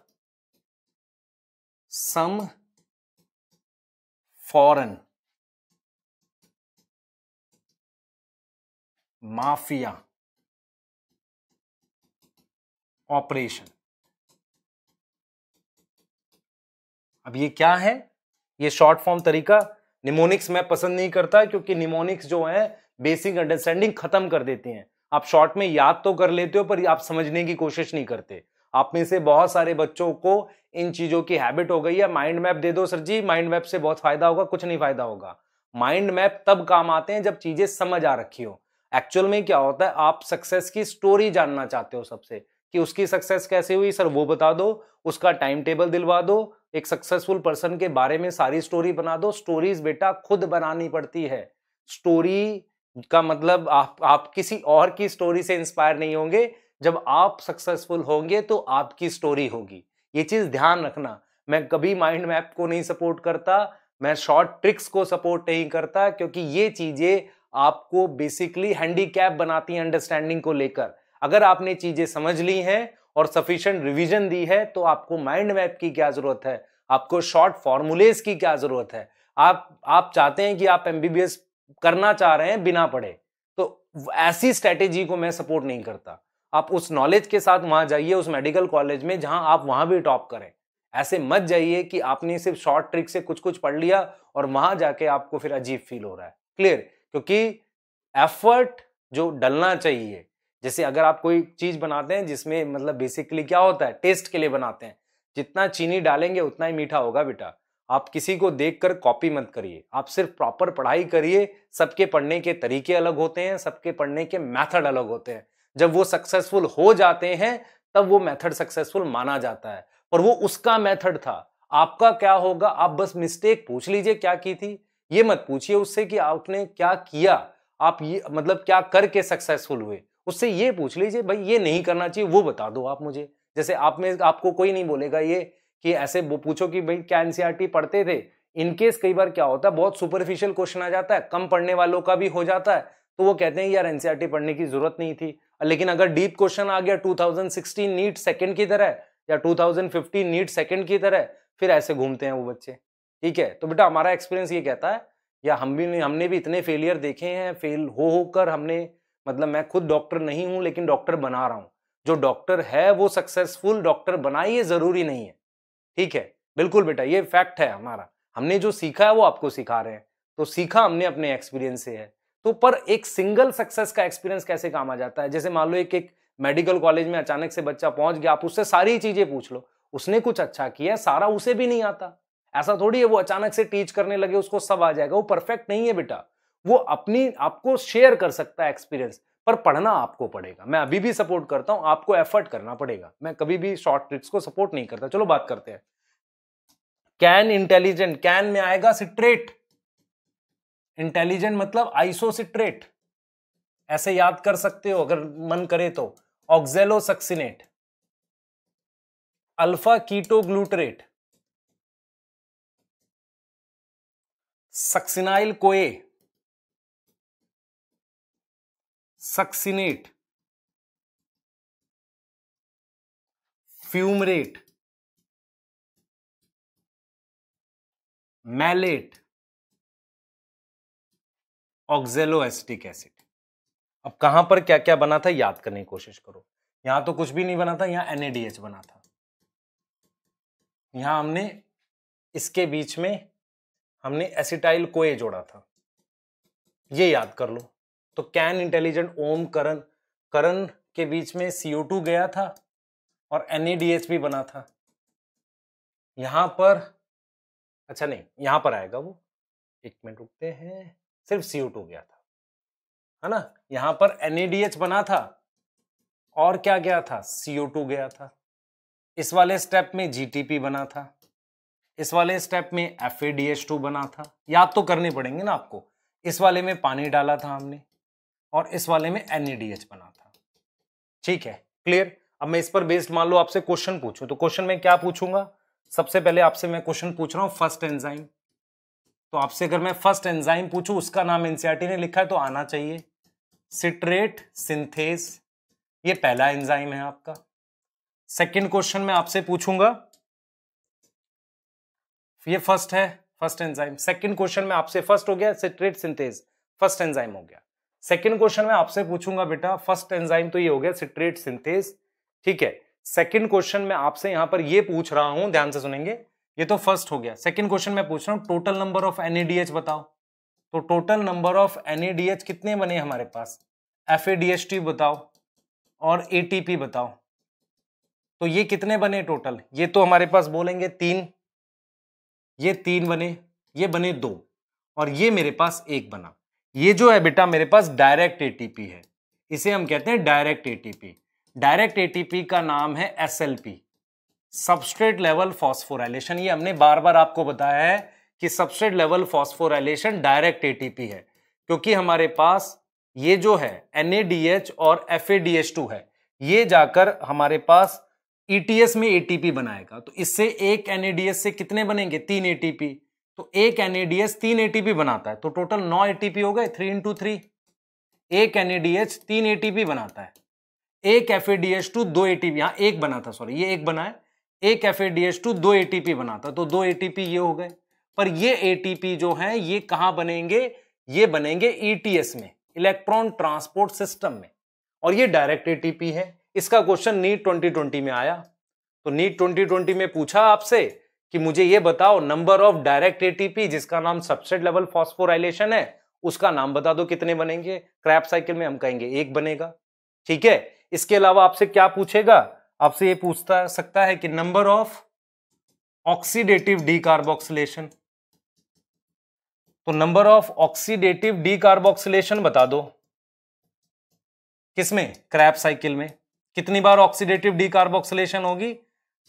[SPEAKER 1] some foreign mafia operation अब ये क्या है ये शॉर्ट फॉर्म तरीका निमोनिक्स मैं पसंद नहीं करता क्योंकि निमोनिक्स जो है बेसिक अंडरस्टैंडिंग खत्म कर देते हैं आप शॉर्ट में याद तो कर लेते हो पर आप समझने की कोशिश नहीं करते आप में से बहुत सारे बच्चों को इन चीज़ों की हैबिट हो गई है माइंड मैप दे दो सर जी माइंड मैप से बहुत फायदा होगा कुछ नहीं फायदा होगा माइंड मैप तब काम आते हैं जब चीज़ें समझ आ रखी हो एक्चुअल में क्या होता है आप सक्सेस की स्टोरी जानना चाहते हो सबसे कि उसकी सक्सेस कैसे हुई सर वो बता दो उसका टाइम टेबल दिलवा दो एक सक्सेसफुल पर्सन के बारे में सारी स्टोरी बना दो स्टोरीज बेटा खुद बनानी पड़ती है स्टोरी का मतलब आप आप किसी और की स्टोरी से इंस्पायर नहीं होंगे जब आप सक्सेसफुल होंगे तो आपकी स्टोरी होगी ये चीज़ ध्यान रखना मैं कभी माइंड मैप को नहीं सपोर्ट करता मैं शॉर्ट ट्रिक्स को सपोर्ट नहीं करता क्योंकि ये चीज़ें आपको बेसिकली हैंडीकैप बनाती हैं अंडरस्टैंडिंग को लेकर अगर आपने चीज़ें समझ ली हैं और सफिशेंट रिवीजन दी है तो आपको माइंड मैप की क्या ज़रूरत है आपको शॉर्ट फॉर्मूलेज की क्या ज़रूरत है आप आप चाहते हैं कि आप एम करना चाह रहे हैं बिना पढ़े तो ऐसी स्ट्रेटेजी को मैं सपोर्ट नहीं करता आप उस नॉलेज के साथ वहां जाइए उस मेडिकल कॉलेज में जहाँ आप वहां भी टॉप करें ऐसे मत जाइए कि आपने सिर्फ शॉर्ट ट्रिक से कुछ कुछ पढ़ लिया और वहां जाके आपको फिर अजीब फील हो रहा है क्लियर क्योंकि एफर्ट जो डलना चाहिए जैसे अगर आप कोई चीज़ बनाते हैं जिसमें मतलब बेसिकली क्या होता है टेस्ट के लिए बनाते हैं जितना चीनी डालेंगे उतना ही मीठा होगा बेटा आप किसी को देखकर कॉपी मत करिए आप सिर्फ प्रॉपर पढ़ाई करिए सबके पढ़ने के तरीके अलग होते हैं सबके पढ़ने के मेथड अलग होते हैं जब वो सक्सेसफुल हो जाते हैं तब वो मेथड सक्सेसफुल माना जाता है पर वो उसका मेथड था आपका क्या होगा आप बस मिस्टेक पूछ लीजिए क्या की थी ये मत पूछिए उससे कि आपने क्या किया आप ये मतलब क्या करके सक्सेसफुल हुए उससे ये पूछ लीजिए भाई ये नहीं करना चाहिए वो बता दो आप मुझे जैसे आप में आपको कोई नहीं बोलेगा ये कि ऐसे वो पूछो कि भाई क्या एनसीआरटी e पढ़ते थे इनकेस कई बार क्या होता है बहुत सुपरफिशियल क्वेश्चन आ जाता है कम पढ़ने वालों का भी हो जाता है तो वो कहते हैं यार एनसीआरटी e पढ़ने की जरूरत नहीं थी लेकिन अगर डीप क्वेश्चन आ गया टू नीट सेकेंड की तरह या टू नीट सेकेंड की तरह फिर ऐसे घूमते हैं वो बच्चे ठीक है तो बेटा हमारा एक्सपीरियंस ये कहता है या हम भी हमने भी इतने फेलियर देखे हैं फेल हो होकर हमने मतलब मैं खुद डॉक्टर नहीं हूं लेकिन डॉक्टर बना रहा हूं जो डॉक्टर है वो सक्सेसफुल डॉक्टर बना ये जरूरी नहीं है ठीक है बिल्कुल बेटा ये फैक्ट है हमारा हमने जो सीखा है वो आपको सिखा रहे हैं तो सीखा हमने अपने एक्सपीरियंस से है तो पर एक सिंगल सक्सेस का एक्सपीरियंस कैसे काम आ जाता है जैसे मान लो एक एक मेडिकल कॉलेज में अचानक से बच्चा पहुंच गया आप उससे सारी चीजें पूछ लो उसने कुछ अच्छा किया सारा उसे भी नहीं आता ऐसा थोड़ी है वो अचानक से टीच करने लगे उसको सब आ जाएगा वो परफेक्ट नहीं है बेटा वो अपनी आपको शेयर कर सकता है एक्सपीरियंस पर पढ़ना आपको पड़ेगा मैं अभी भी सपोर्ट करता हूं आपको एफर्ट करना पड़ेगा मैं कभी भी शॉर्ट ट्रिक्स को सपोर्ट नहीं करता चलो बात करते हैं कैन इंटेलिजेंट कैन में आएगा सिट्रेट इंटेलिजेंट मतलब आइसो सिट्रेट ऐसे याद कर सकते हो अगर मन करे तो oxalosuccinate alpha keto glutarate succinyl CoA succinate fumarate malate oxaloacetic acid अब कहां पर क्या क्या बना था याद करने की कोशिश करो यहां तो कुछ भी नहीं बना था यहां एनएडीएच बना था यहां हमने इसके बीच में हमने एसिटाइल कोए जोड़ा था ये याद कर लो तो कैन इंटेलिजेंट ओम करण करण के बीच में CO2 गया था और NADH भी बना था यहां पर अच्छा नहीं यहां पर आएगा वो एक मिनट रुकते हैं सिर्फ CO2 गया था है ना यहां पर NADH बना था और क्या गया था CO2 गया था इस वाले स्टेप में पी बना था इस वाले स्टेप में एफ बना था याद तो करने पड़ेंगे ना आपको इस वाले में पानी डाला था हमने और इस वाले में एन e बना था ठीक है क्लियर अब मैं इस पर बेस्ड मान लो आपसे क्वेश्चन पूछूं तो क्वेश्चन में क्या पूछूंगा सबसे पहले आपसे मैं क्वेश्चन पूछ रहा हूं फर्स्ट एंजाइम तो आपसे अगर मैं फर्स्ट एंजाइम पूछूं उसका नाम एनसीआरटी e ने लिखा है तो आना चाहिए सिट्रेट सिंथेस ये पहला एंजाइम है आपका सेकंड क्वेश्चन में आपसे पूछूंगा ये फर्स्ट है फर्स्ट एंजाइम सेकंड क्वेश्चन में आपसे फर्स्ट हो गया सिट्रेट सिंथेस फर्स्ट एंजाइम हो गया सेकेंड क्वेश्चन में आपसे पूछूंगा बेटा फर्स्ट एंजाइम तो ये हो गया सिट्रेट सिंथेस ठीक है सेकेंड क्वेश्चन में आपसे यहां पर ये पूछ रहा हूं ध्यान से सुनेंगे ये तो फर्स्ट हो गया सेकेंड क्वेश्चन में पूछ रहा हूं टोटल नंबर ऑफ एनएडीएच बताओ तो टोटल नंबर ऑफ एनएडीएच कितने बने हमारे पास एफ बताओ और ए बताओ तो ये कितने बने टोटल ये तो हमारे पास बोलेंगे तीन ये तीन बने ये बने दो और ये मेरे पास एक बना ये जो है बेटा मेरे पास डायरेक्ट एटीपी है इसे हम कहते हैं डायरेक्ट एटीपी डायरेक्ट एटीपी का नाम है एसएलपी सबस्ट्रेट लेवल फॉस्फोराइलेशन ये हमने बार बार आपको बताया है कि substrate level phosphorylation direct ATP है क्योंकि हमारे पास ये जो है एनएडीएच और टू है ये जाकर हमारे पास ईटीएस e में एटीपी बनाएगा तो इससे एक एनएडीएस से कितने बनेंगे तीन एटीपी तो एक एनएडीएच तीन एटीपी बनाता है तो टोटल नौ एटीपी हो गए थ्री इंटू थ्री एक एनएडीएच तीन एटीपी बनाता है एक एफ टू दो ए टीपी यहाँ एक बना था सॉरी ये एक बना है एक एफ टू दो ए टीपी बनाता तो दो ए टीपी ये हो गए पर ये ए टीपी जो है ये कहाँ बनेंगे ये बनेंगे ईटीएस e में इलेक्ट्रॉन ट्रांसपोर्ट सिस्टम में और ये डायरेक्ट ए टीपी है इसका क्वेश्चन नीट ट्वेंटी में आया तो नीट ट्वेंटी में पूछा आपसे कि मुझे ये बताओ नंबर ऑफ डायरेक्ट एटीपी जिसका नाम सबसेट लेवल फॉस्फोराइलेशन है उसका नाम बता दो कितने बनेंगे क्रैप साइकिल में हम कहेंगे एक बनेगा ठीक है इसके अलावा आपसे क्या पूछेगा आपसे ये पूछता सकता है कि नंबर ऑफ ऑक्सीडेटिव डी तो नंबर ऑफ ऑक्सीडेटिव डी बता दो किसमें क्रैप साइकिल में कितनी बार ऑक्सीडेटिव डी होगी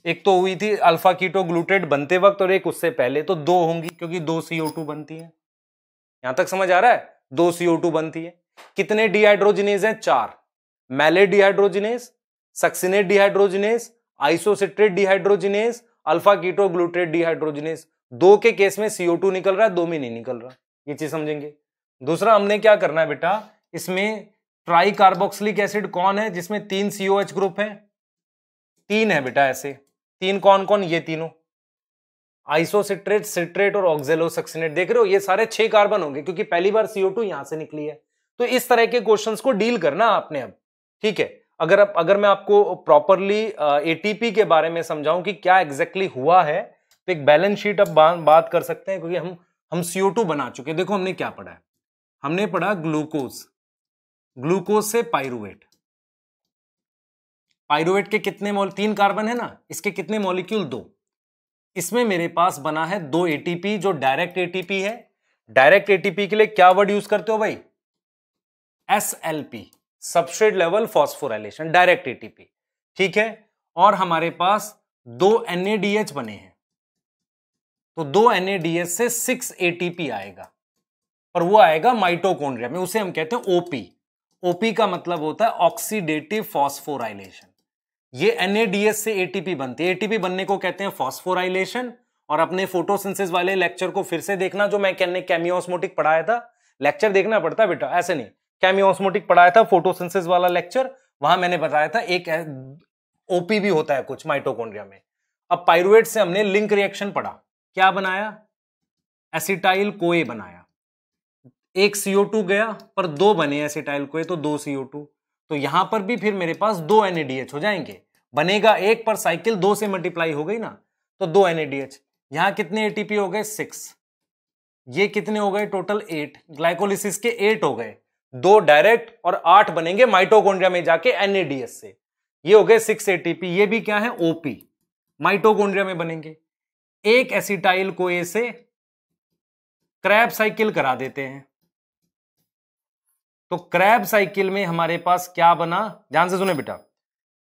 [SPEAKER 1] एक तो हुई थी अल्फा कीटो ग्लूटेट बनते वक्त और एक उससे पहले तो दो होंगी क्योंकि दो सीओ टू बनती है यहां तक समझ आ रहा है दो सीओ टू बनती है कितने डिहाइड्रोजिनेस हैं चार malate dehydrogenase succinate dehydrogenase isocitrate dehydrogenase alpha keto glutarate dehydrogenase दो के केस में सीओ टू निकल रहा है दो में नहीं निकल रहा ये चीज समझेंगे दूसरा हमने क्या करना है बेटा इसमें ट्राई कार्बोक्सिलिक एसिड कौन है जिसमें तीन सीओ एच ग्रुप है तीन है बेटा ऐसे तीन कौन कौन ये तीनों आइसोसिट्रेट सिट्रेट और ऑक्जेलोसक्सिनेट देख रहे हो ये सारे छह कार्बन होंगे क्योंकि पहली बार सीओ टू यहां से निकली है तो इस तरह के क्वेश्चंस को डील करना आपने अब ठीक है अगर अब अगर मैं आपको प्रॉपरली एटीपी के बारे में समझाऊं कि क्या एग्जैक्टली exactly हुआ है तो एक बैलेंस शीट अब बात कर सकते हैं क्योंकि हम हम सीओ टू बना चुके देखो हमने क्या पढ़ा है हमने पढ़ा ग्लूकोज ग्लूकोज से पायरुवेट पाइरुवेट के कितने मोल तीन कार्बन है ना इसके कितने मॉलिक्यूल दो इसमें मेरे पास बना है दो एटीपी जो डायरेक्ट एटीपी है डायरेक्ट एटीपी के लिए क्या वर्ड यूज करते हो भाई S L P substrate level phosphorylation direct ATP ठीक है और हमारे पास दो एनएडीएच बने हैं तो दो एनएडीएच से सिक्स एटीपी आएगा और वो आएगा माइटोकॉन्ड्रिया में उसे हम कहते हैं ओपी ओपी का मतलब होता है ऑक्सीडेटिव फॉस्फोराइलेशन ये एनएडीएस से एटीपी बनती है एटीपी बनने को कहते हैं फॉस्फोराइलेशन और अपने फोटोसिंथेसिस वाले लेक्चर को फिर से देखना जो मैं कहने कैमियोस्मोटिक पढ़ाया था लेक्चर देखना पड़ता बेटा ऐसे नहीं कैमियोस्मोटिक पढ़ाया था फोटोसिंथेसिस वाला लेक्चर वहां मैंने बताया था एक ओपी भी होता है कुछ माइटोकॉन्ड्रिया में अब पायरुवेट से हमने लिंक रिएक्शन पढ़ा क्या बनाया एसिटाइल कोए बनाया एक सीओ टू गया पर दो बने एसिटाइल कोए तो दो सीओ टू तो यहां पर भी फिर मेरे पास दो एनएडीएच हो जाएंगे बनेगा एक पर साइकिल दो से मल्टीप्लाई हो गई ना तो दो एन यहां कितने एटीपी हो गए सिक्स ये कितने हो गए टोटल एट ग्लाइकोलिसिस के एट हो गए दो डायरेक्ट और आठ बनेंगे माइटोकोन्ड्रिया में जाके एनएडीएस से ये हो गए सिक्स एटीपी ये भी क्या है ओपी माइटोकोन्ड्रिया में बनेंगे एक एसिटाइल कोए से क्रैप साइकिल करा देते हैं तो क्रैब साइकिल में हमारे पास क्या बना ध्यान से सुने बेटा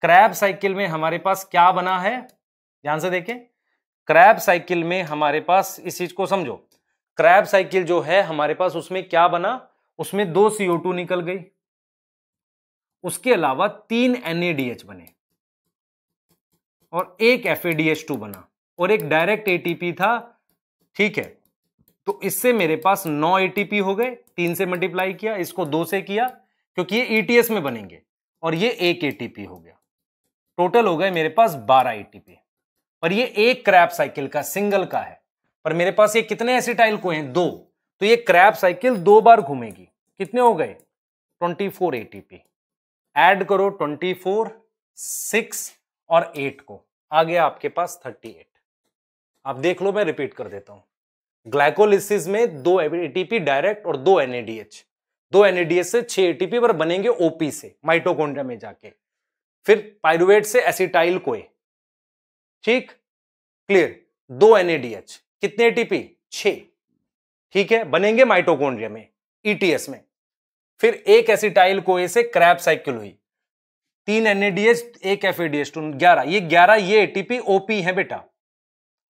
[SPEAKER 1] क्रैब साइकिल में हमारे पास क्या बना है ध्यान से देखें क्रैब साइकिल में हमारे पास इस चीज को समझो क्रैब साइकिल जो है हमारे पास उसमें क्या बना उसमें दो सीओ टू निकल गई उसके अलावा तीन एनएडीएच बने और एक एफ बना और एक डायरेक्ट एटीपी था ठीक है तो इससे मेरे पास नौ एटीपी हो गए तीन से मल्टीप्लाई किया इसको दो से किया क्योंकि ये ईटीएस e में बनेंगे और ये एक एटीपी हो गया टोटल हो गए मेरे पास बारह एटीपी पर ये एक क्रैप साइकिल का सिंगल का है पर मेरे पास ये कितने एसिटाइल को हैं दो तो ये क्रैप साइकिल दो बार घूमेगी कितने हो गए ट्वेंटी फोर एटीपी एड करो ट्वेंटी फोर सिक्स और एट को आ गया आपके पास थर्टी एट आप देख लो मैं रिपीट कर देता हूं ग्लाइकोलिसिस में दो एटीपी डायरेक्ट और दो एनएडीएच दो एनएडीएच से छह एटीपी पर बनेंगे ओपी से माइटोकोन्ड्रिया में जाके फिर पायरुवेट से एसिटाइल कोए ठीक क्लियर दो एनएडीएच कितने एटीपी छ ठीक है बनेंगे माइटोकोन्ड्रिया में ईटीएस e में फिर एक एसिटाइल कोए से क्रैप साइकिल हुई तीन एनएडीएच एक एफ टू तो ग्यारह ये ग्यारह ये एटीपी ओपी है बेटा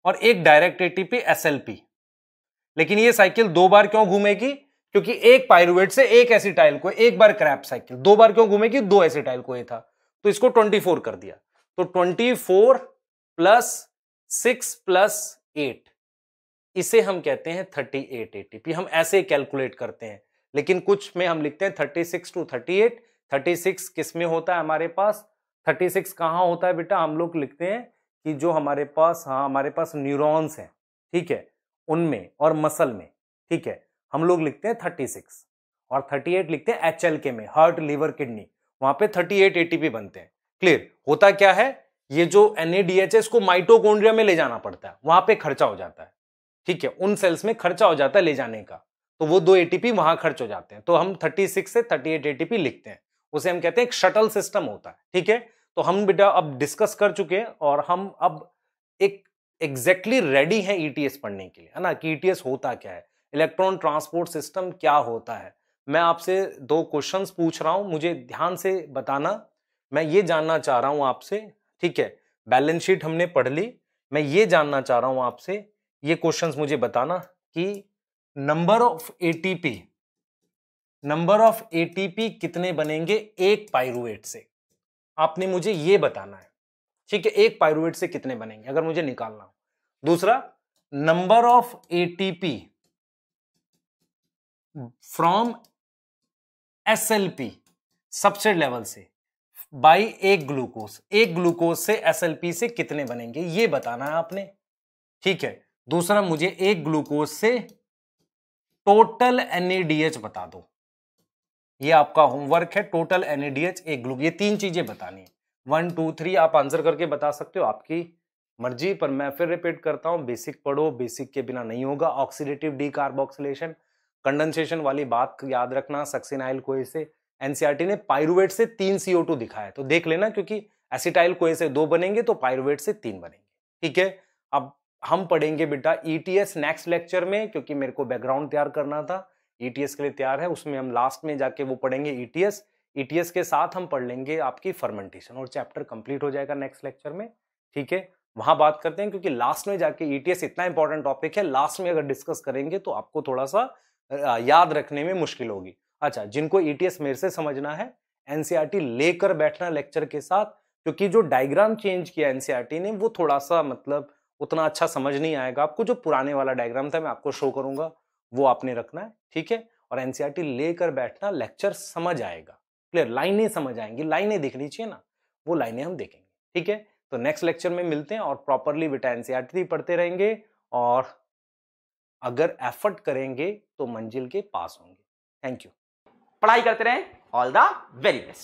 [SPEAKER 1] और एक डायरेक्ट एटीपी एसएलपी लेकिन ये साइकिल दो बार क्यों घूमेगी क्योंकि एक पायरुवेट से एक ऐसी टाइल को एक बार क्रैप साइकिल दो बार क्यों घूमेगी दो टाइल को ये था तो इसको 24 कर दिया तो 24 प्लस सिक्स प्लस एट इसे हम कहते हैं 38 एटीपी हम ऐसे कैलकुलेट करते हैं लेकिन कुछ में हम लिखते हैं 36 टू थर्टी सिक्स किस में होता है हमारे पास 36 सिक्स कहाँ होता है बेटा हम लोग लिखते हैं कि जो हमारे पास हाँ हमारे पास न्यूरॉन्स हैं ठीक है उनमें और मसल में ठीक है हम लोग लिखते हैं थर्टी सिक्स और थर्टी एट लिखते हैं एच एल के में हार्ट लीवर किडनी वहां पे थर्टी एट एटीपी बनते हैं क्लियर होता क्या है ये जो एनएडीएच है इसको माइटोकोन्ड्रिया में ले जाना पड़ता है वहां पे खर्चा हो जाता है ठीक है उन सेल्स में खर्चा हो जाता है ले जाने का तो वो दो एटीपी वहां खर्च हो जाते हैं तो हम थर्टी सिक्स से थर्टी 38 एटीपी लिखते हैं उसे हम कहते हैं एक शटल सिस्टम होता है ठीक है तो हम बेटा अब डिस्कस कर चुके हैं और हम अब एक एग्जैक्टली रेडी हैं ईटीएस e पढ़ने के लिए है ना कि ईटीएस e होता क्या है इलेक्ट्रॉन ट्रांसपोर्ट सिस्टम क्या होता है मैं आपसे दो क्वेश्चंस पूछ रहा हूं मुझे ध्यान से बताना मैं ये जानना चाह रहा हूं आपसे ठीक है बैलेंस शीट हमने पढ़ ली मैं ये जानना चाह रहा हूं आपसे ये क्वेश्चंस मुझे बताना कि number of ATP number of ATP कितने बनेंगे एक पायरुएट से आपने मुझे ये बताना है ठीक है एक पायरुवेट से कितने बनेंगे अगर मुझे निकालना हो दूसरा number of ATP from SLP सबसे लेवल से बाय एक ग्लूकोज एक ग्लूकोज से एसएलपी से कितने बनेंगे ये बताना है आपने ठीक है दूसरा मुझे एक ग्लूकोज से टोटल एनएडीएच बता दो ये आपका होमवर्क है टोटल एनएडीएच एक ग्लूक ये तीन चीजें बतानी है वन टू थ्री आप आंसर करके बता सकते हो आपकी मर्जी पर मैं फिर रिपीट करता हूँ बेसिक पढ़ो बेसिक के बिना नहीं होगा ऑक्सीडेटिव डी कार्बोक्सिलेशन कंडेंसेशन वाली बात याद रखना सक्सिनाइल कोए से एनसीईआरटी ने पायरुवेट से तीन सीओ टू दिखाया तो देख लेना क्योंकि एसिटाइल कोए से दो बनेंगे तो पायरुवेट से तीन बनेंगे ठीक है अब हम पढ़ेंगे बेटा ईटीएस नेक्स्ट लेक्चर में क्योंकि मेरे को बैकग्राउंड तैयार करना था ईटीएस e के लिए तैयार है उसमें हम लास्ट में जाके वो पढ़ेंगे ईटीएस e ईटीएस e के साथ हम पढ़ लेंगे आपकी फर्मेंटेशन और चैप्टर कंप्लीट हो जाएगा नेक्स्ट लेक्चर में ठीक है वहां बात करते हैं क्योंकि लास्ट में जाके ईटीएस e इतना इंपॉर्टेंट टॉपिक है लास्ट में अगर डिस्कस करेंगे तो आपको थोड़ा सा याद रखने में मुश्किल होगी अच्छा जिनको ईटीएस e मेरे से समझना है एनसीआरटी लेकर बैठना लेक्चर के साथ क्योंकि जो डायग्राम चेंज किया एनसीआरटी ने वो थोड़ा सा मतलब उतना अच्छा समझ नहीं आएगा आपको जो पुराने वाला डायग्राम था मैं आपको शो करूंगा वो आपने रखना है ठीक है और एनसीआरटी लेकर बैठना लेक्चर समझ आएगा क्लियर लाइनें समझ आएंगी लाइनें देख लीजिए चाहिए ना वो लाइनें हम देखेंगे ठीक है तो नेक्स्ट लेक्चर में मिलते हैं और प्रॉपरली बेटा एनसीआर पढ़ते रहेंगे और अगर एफर्ट करेंगे तो मंजिल के पास होंगे थैंक यू पढ़ाई करते रहें ऑल द वेरी बेस्ट